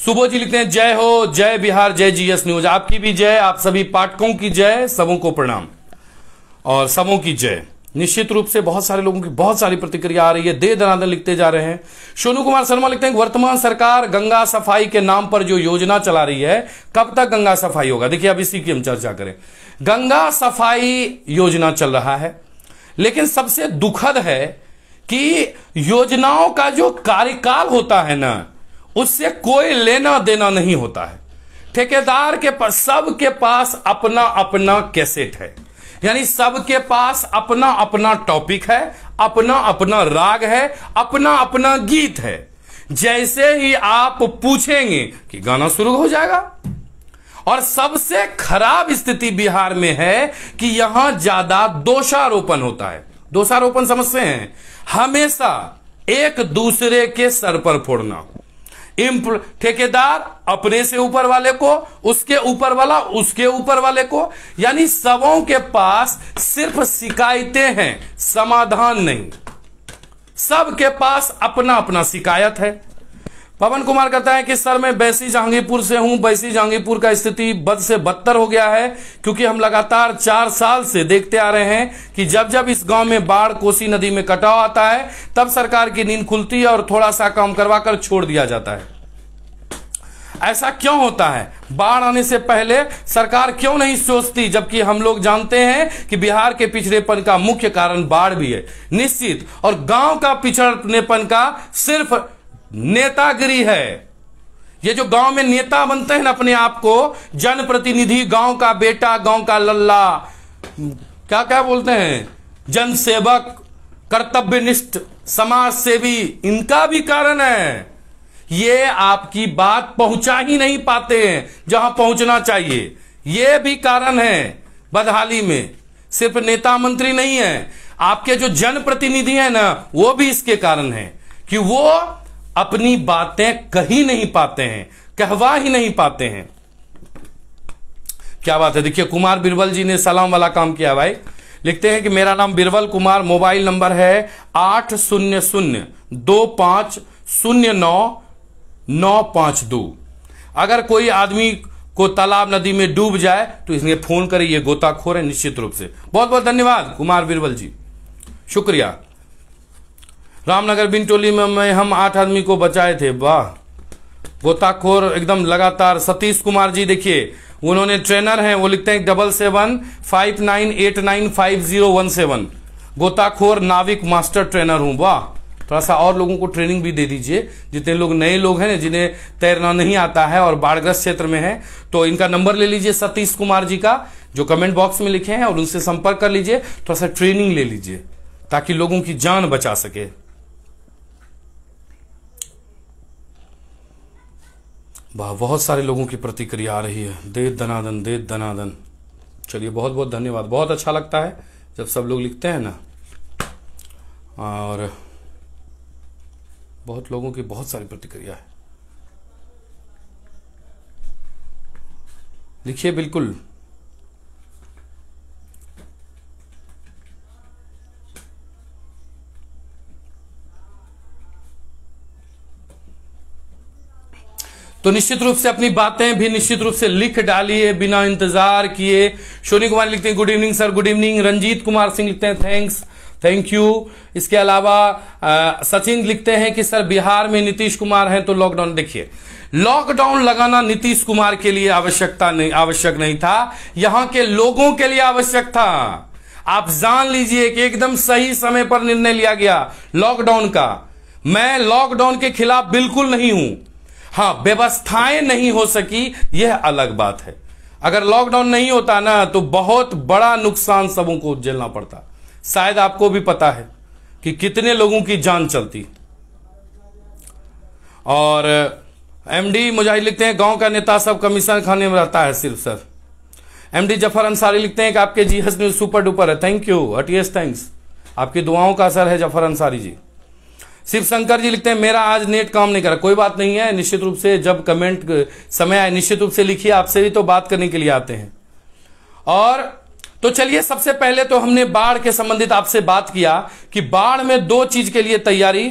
सुबह जी लिखते हैं जय हो जय बिहार जय जीएस न्यूज आपकी भी जय आप सभी पाठकों की जय सबों को प्रणाम और सबों की जय निश्चित रूप से बहुत सारे लोगों की बहुत सारी प्रतिक्रिया आ रही है दे दनादन लिखते जा रहे हैं सोनू कुमार शर्मा लिखते हैं वर्तमान सरकार गंगा सफाई के नाम पर जो योजना चला रही है कब तक गंगा सफाई होगा देखिए अब इसी की हम चर्चा करें गंगा सफाई योजना चल रहा है लेकिन सबसे दुखद है कि योजनाओं का जो कार्यकाल होता है ना उससे कोई लेना देना नहीं होता है ठेकेदार के पास सबके पास अपना अपना कैसेट है यानी सबके पास अपना अपना टॉपिक है अपना अपना राग है अपना अपना गीत है जैसे ही आप पूछेंगे कि गाना शुरू हो जाएगा और सबसे खराब स्थिति बिहार में है कि यहां ज्यादा दोषारोपण होता है दोषारोपण समझते हैं हमेशा एक दूसरे के सर पर फोड़ना ठेकेदार अपने से ऊपर वाले को उसके ऊपर वाला उसके ऊपर वाले को यानी सबों के पास सिर्फ शिकायतें हैं समाधान नहीं सबके पास अपना अपना शिकायत है पवन कुमार कहता है कि सर मैं बैसी जहांगीरपुर से हूं बैसी जहांगीरपुर का स्थिति बद से बदतर हो गया है क्योंकि हम लगातार चार साल से देखते आ रहे हैं कि जब जब इस गांव में बाढ़ कोसी नदी में कटाव आता है तब सरकार की नींद खुलती है और थोड़ा सा काम करवाकर छोड़ दिया जाता है ऐसा क्यों होता है बाढ़ आने से पहले सरकार क्यों नहीं सोचती जबकि हम लोग जानते हैं कि बिहार के पिछड़ेपन का मुख्य कारण बाढ़ भी है निश्चित और गांव का पिछड़नेपन का सिर्फ नेतागिरी है ये जो गांव में नेता बनते हैं ना अपने आप को जनप्रतिनिधि गांव का बेटा गांव का लल्ला क्या क्या बोलते हैं जनसेवक कर्तव्यनिष्ठ समाज सेवी इनका भी कारण है ये आपकी बात पहुंचा ही नहीं पाते हैं जहां पहुंचना चाहिए ये भी कारण है बदहाली में सिर्फ नेता मंत्री नहीं है आपके जो जनप्रतिनिधि है ना वो भी इसके कारण है कि वो अपनी बातें कही नहीं पाते हैं कहवा ही नहीं पाते हैं क्या बात है देखिए कुमार बिरबल जी ने सलाम वाला काम किया भाई लिखते हैं कि मेरा नाम बिरबल कुमार मोबाइल नंबर है आठ शून्य शून्य दो पांच शून्य नौ नौ पांच दो अगर कोई आदमी को तालाब नदी में डूब जाए तो इसलिए फोन करें ये गोताखोर है निश्चित रूप से बहुत बहुत धन्यवाद कुमार बिरबल जी शुक्रिया रामनगर बिन टोली में, हम आठ आदमी को बचाए थे वाह गोताखोर एकदम लगातार सतीश कुमार जी देखिए उन्होंने ट्रेनर हैं वो लिखते हैं double seven five nine eight nine five zero one seven गोताखोर नाविक मास्टर ट्रेनर हूं वाह थोड़ा सा और लोगों को ट्रेनिंग भी दे दीजिए जितने लोग नए लोग हैं जिन्हें तैरना नहीं आता है और बाढ़ग्रस्त क्षेत्र में है तो इनका नंबर ले लीजिए सतीश कुमार जी का जो कमेंट बॉक्स में लिखे हैं और उनसे संपर्क कर लीजिए थोड़ा सा ट्रेनिंग ले लीजिए ताकि लोगों की जान बचा सके वाह बहुत सारे लोगों की प्रतिक्रिया आ रही है दे दनादन दे दनादन चलिए बहुत बहुत धन्यवाद बहुत अच्छा लगता है जब सब लोग लिखते हैं ना और बहुत लोगों की बहुत सारी प्रतिक्रिया है लिखिए बिल्कुल तो निश्चित रूप से अपनी बातें भी निश्चित रूप से लिख डालिए बिना इंतजार किए सोनी कुमार लिखते हैं good evening sir good evening Ranjeet Kumar Singh लिखते हैं थैंक्स थैंक यू इसके अलावा सचिन लिखते हैं कि सर बिहार में नीतीश कुमार हैं तो लॉकडाउन देखिए लॉकडाउन लगाना नीतीश कुमार के लिए आवश्यकता नहीं आवश्यक नहीं था यहां के लोगों के लिए आवश्यक था आप जान लीजिए कि एकदम सही समय पर निर्णय लिया गया लॉकडाउन का मैं लॉकडाउन के खिलाफ बिल्कुल नहीं हूं हाँ व्यवस्थाएं नहीं हो सकी यह अलग बात है अगर लॉकडाउन नहीं होता ना तो बहुत बड़ा नुकसान सबों को झेलना पड़ता शायद आपको भी पता है कि कितने लोगों की जान चलती और एमडी मुजाहिद लिखते हैं गांव का नेता सब कमीशन खाने में रहता है सिर्फ सर एमडी जफर अंसारी लिखते हैं कि आपके जीएस न्यूज सुपर डुपर है थैंक यू अटियस थैंक्स आपकी दुआओं का असर है जफर अंसारी जी शिव शंकर जी लिखते हैं मेरा आज नेट काम नहीं करा कोई बात नहीं है निश्चित रूप से जब कमेंट समय आए निश्चित रूप से लिखिए आपसे भी तो बात करने के लिए आते हैं और तो चलिए सबसे पहले तो हमने बाढ़ के संबंधित आपसे बात किया कि बाढ़ में दो चीज के लिए तैयारी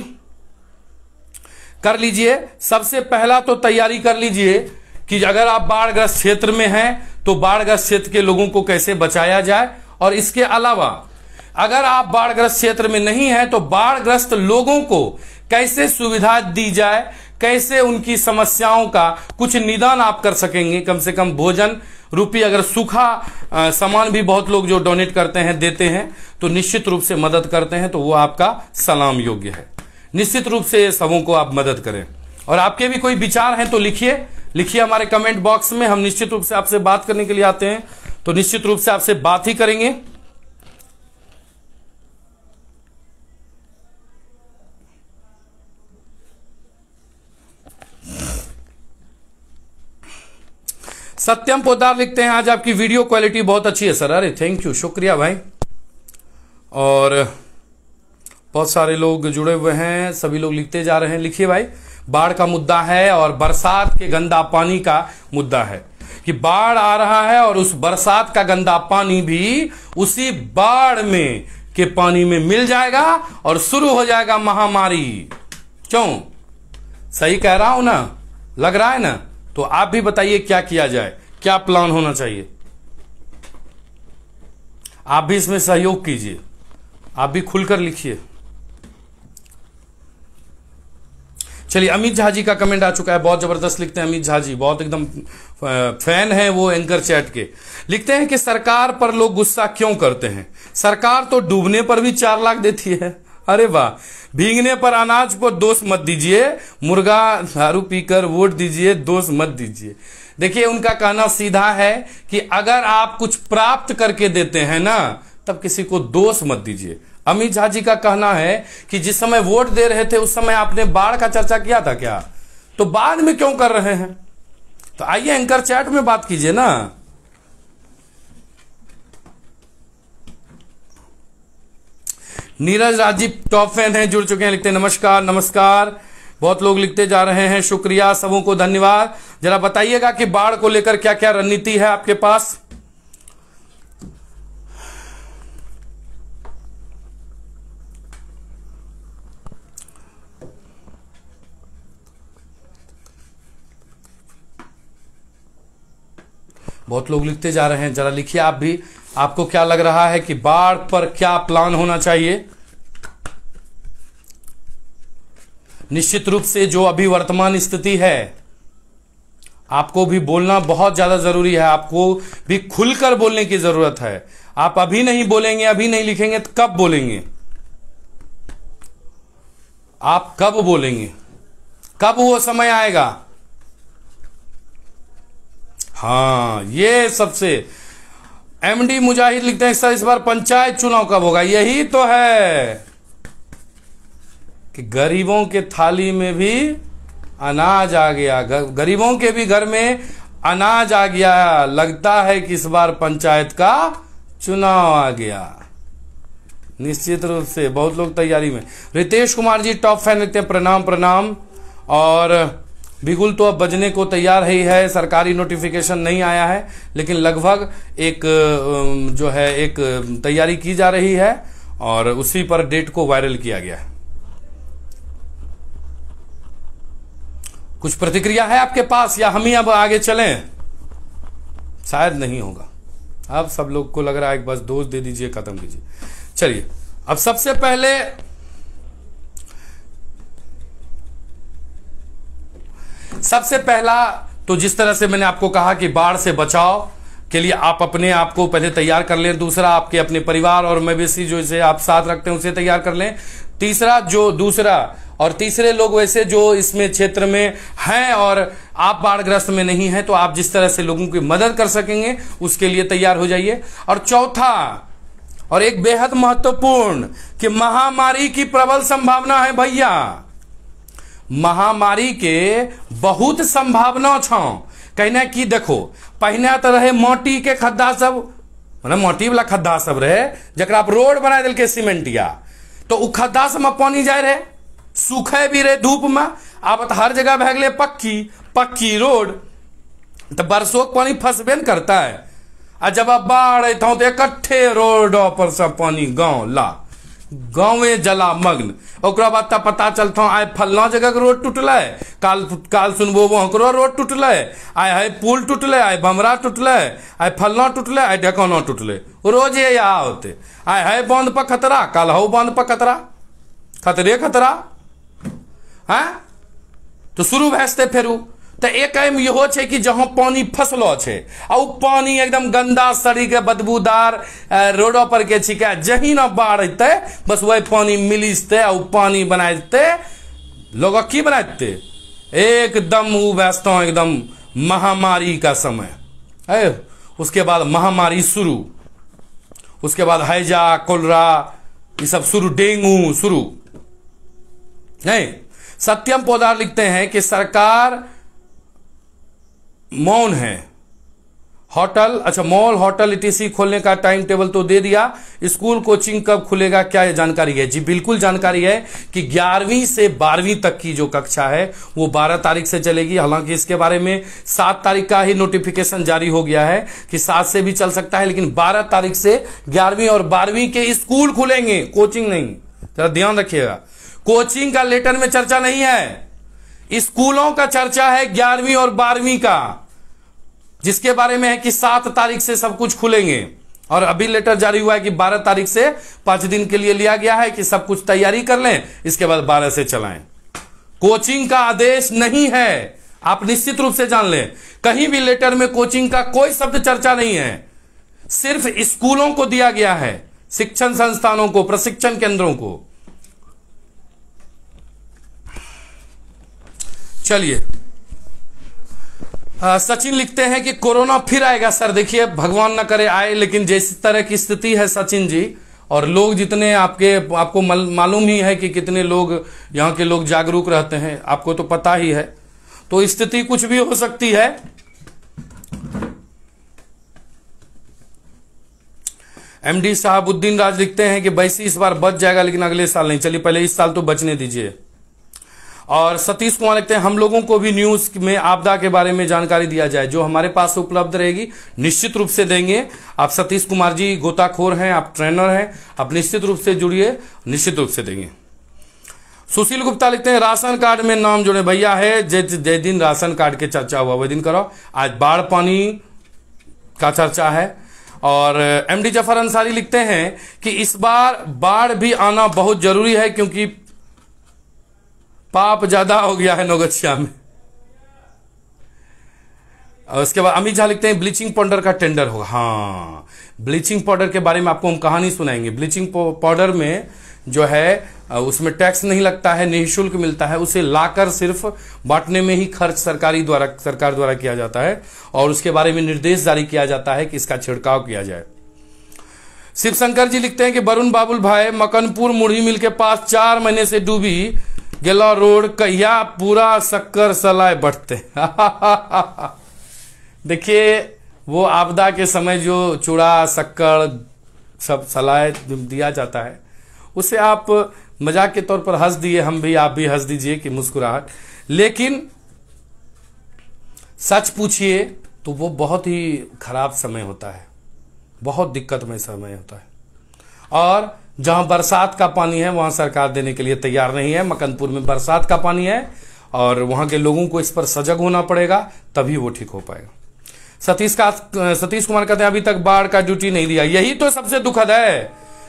कर लीजिए सबसे पहला तो तैयारी कर लीजिए कि अगर आप बाढ़ग्रस्त क्षेत्र में हैं तो बाढ़ग्रस्त क्षेत्र के लोगों को कैसे बचाया जाए और इसके अलावा अगर आप बाढ़ग्रस्त क्षेत्र में नहीं है तो बाढ़ग्रस्त लोगों को कैसे सुविधा दी जाए कैसे उनकी समस्याओं का कुछ निदान आप कर सकेंगे कम से कम भोजन रूपी अगर सूखा सामान भी बहुत लोग जो डोनेट करते हैं देते हैं तो निश्चित रूप से मदद करते हैं तो वो आपका सलाम योग्य है निश्चित रूप से सबों को आप मदद करें और आपके भी कोई विचार हैं तो लिखिए लिखिए हमारे कमेंट बॉक्स में हम निश्चित रूप से आपसे बात करने के लिए आते हैं तो निश्चित रूप से आपसे बात ही करेंगे सत्यम पोदार लिखते हैं आज आपकी वीडियो क्वालिटी बहुत अच्छी है सर अरे थैंक यू शुक्रिया भाई और बहुत सारे लोग जुड़े हुए हैं सभी लोग लिखते जा रहे हैं लिखिए भाई बाढ़ का मुद्दा है और बरसात के गंदा पानी का मुद्दा है कि बाढ़ आ रहा है और उस बरसात का गंदा पानी भी उसी बाढ़ में के पानी में मिल जाएगा और शुरू हो जाएगा महामारी क्यों सही कह रहा हूं ना लग रहा है ना तो आप भी बताइए क्या किया जाए क्या प्लान होना चाहिए आप भी इसमें सहयोग कीजिए आप भी खुलकर लिखिए चलिए अमित झा जी का कमेंट आ चुका है बहुत ज़बरदस्त लिखते हैं अमित झा जी बहुत एकदम फैन है वो एंकर चैट के लिखते हैं कि सरकार पर लोग गुस्सा क्यों करते हैं सरकार तो डूबने पर भी चार लाख देती है अरे वाह भीगने पर अनाज को दोष मत दीजिए मुर्गा दारू पीकर वोट दीजिए दोष मत दीजिए देखिए उनका कहना सीधा है कि अगर आप कुछ प्राप्त करके देते हैं ना तब किसी को दोष मत दीजिए अमित झा जी का कहना है कि जिस समय वोट दे रहे थे उस समय आपने बाढ़ का चर्चा किया था क्या तो बाद में क्यों कर रहे हैं तो आइए एंकर चैट में बात कीजिए ना नीरज राजीव टॉप फैन हैं जुड़ चुके हैं लिखते हैं नमस्कार नमस्कार बहुत लोग लिखते जा रहे हैं शुक्रिया सबों को धन्यवाद जरा बताइएगा कि बाढ़ को लेकर क्या क्या रणनीति है आपके पास बहुत लोग लिखते जा रहे हैं जरा लिखिए आप भी आपको क्या लग रहा है कि बाढ़ पर क्या प्लान होना चाहिए निश्चित रूप से जो अभी वर्तमान स्थिति है आपको भी बोलना बहुत ज्यादा जरूरी है आपको भी खुलकर बोलने की जरूरत है आप अभी नहीं बोलेंगे अभी नहीं लिखेंगे तो कब बोलेंगे आप कब बोलेंगे कब वो समय आएगा हाँ ये सबसे एमडी मुजाहिद लिखते हैं सर इस बार पंचायत चुनाव कब होगा यही तो है कि गरीबों के थाली में भी अनाज आ गया गरीबों के भी घर में अनाज आ गया लगता है कि इस बार पंचायत का चुनाव आ गया निश्चित रूप से बहुत लोग तैयारी में रितेश कुमार जी टॉप फैन लिखते हैं प्रणाम प्रणाम और बिगुल तो अब बजने को तैयार ही है सरकारी नोटिफिकेशन नहीं आया है लेकिन लगभग एक जो है एक तैयारी की जा रही है और उसी पर डेट को वायरल किया गया है कुछ प्रतिक्रिया है आपके पास या हम ही अब आगे चलें शायद नहीं होगा अब सब लोग को लग रहा है बस दोष दे दीजिए खत्म कीजिए चलिए अब सबसे पहले सबसे पहला तो जिस तरह से मैंने आपको कहा कि बाढ़ से बचाव के लिए आप अपने आप को पहले तैयार कर लें दूसरा आपके अपने परिवार और मवेशी जो इसे आप साथ रखते हैं उसे तैयार कर लें तीसरा जो दूसरा और तीसरे लोग वैसे जो इसमें क्षेत्र में हैं और आप बाढ़ग्रस्त में नहीं हैं तो आप जिस तरह से लोगों की मदद कर सकेंगे उसके लिए तैयार हो जाइए और चौथा और एक बेहद महत्वपूर्ण कि महामारी की प्रबल संभावना है भैया महामारी के बहुत संभावना छ कहने की देखो पहने तो रहे माटी के खद्दा सब मतलब माटी वाला खद्दा सब रहे जरा रोड बना दिल के सीमेंटिया तो उ खद्दा सब में पानी जाए रहे सूखे भी रहे धूप में आप तो हर जगह भै पक्की पक्की रोड तो बरसों के पानी फंसबे न करता है आ जब आप बाढ़ अतों तो इकट्ठे रोड पर सब पानी गाँव ला गाँवे जला ओकरा और पता चलता आइ फलना जगह के रोड टूटल काल काल सुनबो वहाँ रोड टूटलै आई है पुल टूटल आइ भमरा टूटल आइ फलना टूटलै आइ ढकाना टूटलै रोज ये यहाँ होते आइ है बांध पर खतरा काल हौ बांध पर खतरा खतरे खतरा है तो शुरू भैंसते फेरू तो एक एम इहो है कि जहां पानी फसल है आ पानी एकदम गंदा सड़ी के बदबूदार रोडो पर के छिके जही ना बाढ़ अत बस वही पानी मिली जत पानी बना देते लोग की बना देते एकदम वो व्यस्त एकदम महामारी का समय है उसके बाद महामारी शुरू उसके बाद हैजा कोलरा ये सब शुरू डेंगू शुरू नहीं सत्यम पोदार लिखते हैं कि सरकार मौन है होटल अच्छा मॉल होटल इटीसी खोलने का टाइम टेबल तो दे दिया स्कूल कोचिंग कब खुलेगा क्या ये जानकारी है जी बिल्कुल जानकारी है कि ग्यारहवीं से बारहवीं तक की जो कक्षा है वो बारह तारीख से चलेगी हालांकि इसके बारे में सात तारीख का ही नोटिफिकेशन जारी हो गया है कि सात से भी चल सकता है लेकिन बारह तारीख से ग्यारहवीं और बारहवीं के स्कूल खुलेंगे कोचिंग नहीं जरा ध्यान रखिएगा कोचिंग का लेटर में चर्चा नहीं है स्कूलों का चर्चा है ग्यारहवीं और बारहवीं का जिसके बारे में है कि सात तारीख से सब कुछ खुलेंगे और अभी लेटर जारी हुआ है कि बारह तारीख से पांच दिन के लिए लिया गया है कि सब कुछ तैयारी कर लें इसके बाद बारह से चलाएं कोचिंग का आदेश नहीं है आप निश्चित रूप से जान लें कहीं भी लेटर में कोचिंग का कोई शब्द चर्चा नहीं है सिर्फ स्कूलों को दिया गया है शिक्षण संस्थानों को प्रशिक्षण केंद्रों को चलिए हाँ, सचिन लिखते हैं कि कोरोना फिर आएगा सर देखिए भगवान ना करे आए लेकिन जिस तरह की स्थिति है सचिन जी और लोग जितने आपके आपको मालूम ही है कि कितने लोग यहाँ के लोग जागरूक रहते हैं आपको तो पता ही है तो स्थिति कुछ भी हो सकती है एमडी शहाबुद्दीन राज लिखते हैं कि बैसी इस बार बच जाएगा लेकिन अगले साल नहीं चलिए पहले इस साल तो बचने दीजिए और सतीश कुमार लिखते हैं हम लोगों को भी न्यूज में आपदा के बारे में जानकारी दिया जाए जो हमारे पास उपलब्ध रहेगी निश्चित रूप से देंगे आप सतीश कुमार जी गोताखोर हैं आप ट्रेनर हैं आप निश्चित रूप से जुड़िए निश्चित रूप से देंगे सुशील गुप्ता लिखते हैं राशन कार्ड में नाम जुड़े भैया है जय दिन राशन कार्ड के चर्चा हुआ वह दिन करो आज बाढ़ पानी का चर्चा है और एमडी जफर अंसारी लिखते हैं कि इस बार बाढ़ भी आना बहुत जरूरी है क्योंकि पाप ज्यादा हो गया है नौगछिया में और उसके बाद अमित झा लिखते हैं ब्लीचिंग पाउडर का टेंडर होगा हाँ ब्लीचिंग पाउडर के बारे में आपको हम कहानी सुनाएंगे ब्लीचिंग पाउडर में जो है उसमें टैक्स नहीं लगता है निःशुल्क मिलता है उसे लाकर सिर्फ बांटने में ही खर्च सरकारी द्वारा सरकार द्वारा किया जाता है और उसके बारे में निर्देश जारी किया जाता है कि इसका छिड़काव किया जाए शिवशंकर जी लिखते हैं कि वरुण बाबुल भाई मकनपुर मुढ़ी मिल के पास चार महीने से डूबी गेला रोड कहिया पूरा शक्कर सलाय बढ़ते देखिए वो आपदा के समय जो चूड़ा शक्कर सब सलाय दिया जाता है उसे आप मजाक के तौर पर हंस दिए हम भी आप भी हंस दीजिए कि मुस्कुराहट लेकिन सच पूछिए तो वो बहुत ही खराब समय होता है बहुत दिक्कतमय समय होता है और जहां बरसात का पानी है वहां सरकार देने के लिए तैयार नहीं है मकनपुर में बरसात का पानी है और वहां के लोगों को इस पर सजग होना पड़ेगा तभी वो ठीक हो पाएगा सतीश का सतीश कुमार कहते हैं अभी तक बाढ़ का ड्यूटी नहीं दिया यही तो सबसे दुखद है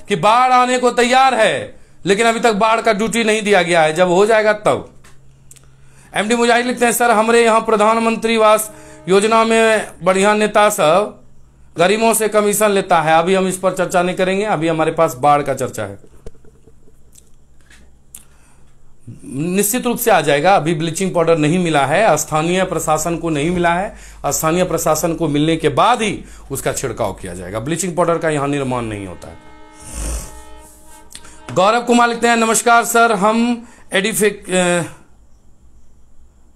कि बाढ़ आने को तैयार है लेकिन अभी तक बाढ़ का ड्यूटी नहीं दिया गया है जब हो जाएगा तब एमडी मुजाहिद लिखते हैं सर हमारे यहाँ प्रधानमंत्री वास योजना में बढ़िया नेता सब गरीबों से कमीशन लेता है अभी हम इस पर चर्चा नहीं करेंगे अभी हमारे पास बाढ़ का चर्चा है निश्चित रूप से आ जाएगा अभी ब्लीचिंग पाउडर नहीं मिला है स्थानीय प्रशासन को नहीं मिला है स्थानीय प्रशासन को मिलने के बाद ही उसका छिड़काव किया जाएगा ब्लीचिंग पाउडर का यहां निर्माण नहीं होता है गौरव कुमार लिखते हैं नमस्कार सर हम एडिफिक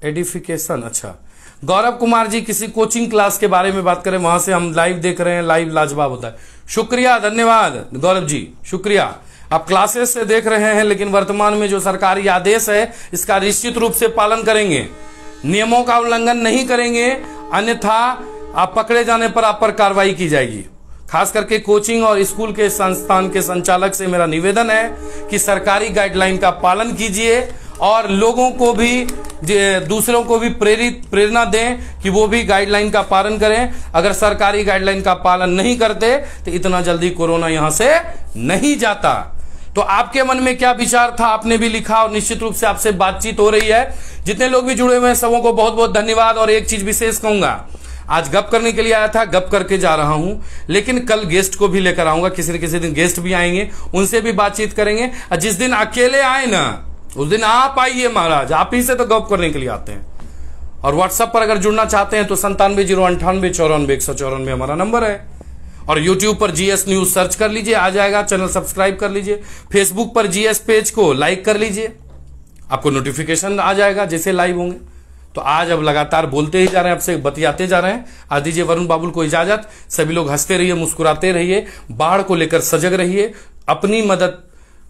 एडिफिकेशन अच्छा गौरव कुमार जी किसी कोचिंग क्लास के बारे में बात करें वहां से हम लाइव देख रहे हैं लाइव लाजवाब होता है शुक्रिया धन्यवाद गौरव जी शुक्रिया आप क्लासेस से देख रहे हैं लेकिन वर्तमान में जो सरकारी आदेश है इसका निश्चित रूप से पालन करेंगे नियमों का उल्लंघन नहीं करेंगे अन्यथा आप पकड़े जाने पर आप पर कार्रवाई की जाएगी खास करके कोचिंग और स्कूल के संस्थान के संचालक से मेरा निवेदन है कि सरकारी गाइडलाइन का पालन कीजिए और लोगों को भी दूसरों को भी प्रेरित प्रेरणा दें कि वो भी गाइडलाइन का पालन करें अगर सरकारी गाइडलाइन का पालन नहीं करते तो इतना जल्दी कोरोना यहां से नहीं जाता तो आपके मन में क्या विचार था आपने भी लिखा और निश्चित रूप से आपसे बातचीत हो रही है जितने लोग भी जुड़े हुए हैं सबों को बहुत बहुत धन्यवाद और एक चीज विशेष कहूंगा आज गप करने के लिए आया था गप करके जा रहा हूं लेकिन कल गेस्ट को भी लेकर आऊंगा किसी न किसी दिन गेस्ट भी आएंगे उनसे भी बातचीत करेंगे और जिस दिन अकेले आए ना उस दिन आप आइए महाराज आप ही से तो गप करने के लिए आते हैं और व्हाट्सएप पर अगर जुड़ना चाहते हैं तो संतानवे जीरो अंठानवे चौरानवे एक सौ चौरानवे हमारा नंबर है और यूट्यूब पर जीएस न्यूज सर्च कर लीजिए आ जाएगा चैनल सब्सक्राइब कर लीजिए फेसबुक पर जीएस पेज को लाइक कर लीजिए आपको नोटिफिकेशन आ जाएगा जैसे लाइव होंगे तो आज अब लगातार बोलते ही जा रहे हैं आपसे बतियाते जा रहे हैं आज दीजिए वरुण बाबुल को इजाजत सभी लोग हंसते रहिए मुस्कुराते रहिए बाढ़ को लेकर सजग रहिए अपनी मदद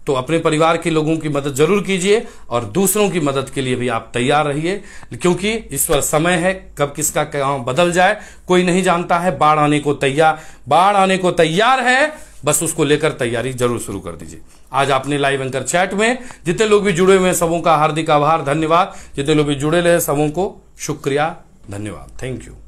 तो अपने परिवार के लोगों की मदद जरूर कीजिए और दूसरों की मदद के लिए भी आप तैयार रहिए क्योंकि ईश्वर समय है कब किसका काम बदल जाए कोई नहीं जानता है बाढ़ आने को तैयार बाढ़ आने को तैयार है बस उसको लेकर तैयारी जरूर शुरू कर दीजिए आज आपने लाइव एंकर चैट में जितने लोग भी जुड़े हुए हैं सबों का हार्दिक आभार धन्यवाद जितने लोग भी जुड़े रहे सबों को शुक्रिया धन्यवाद थैंक यू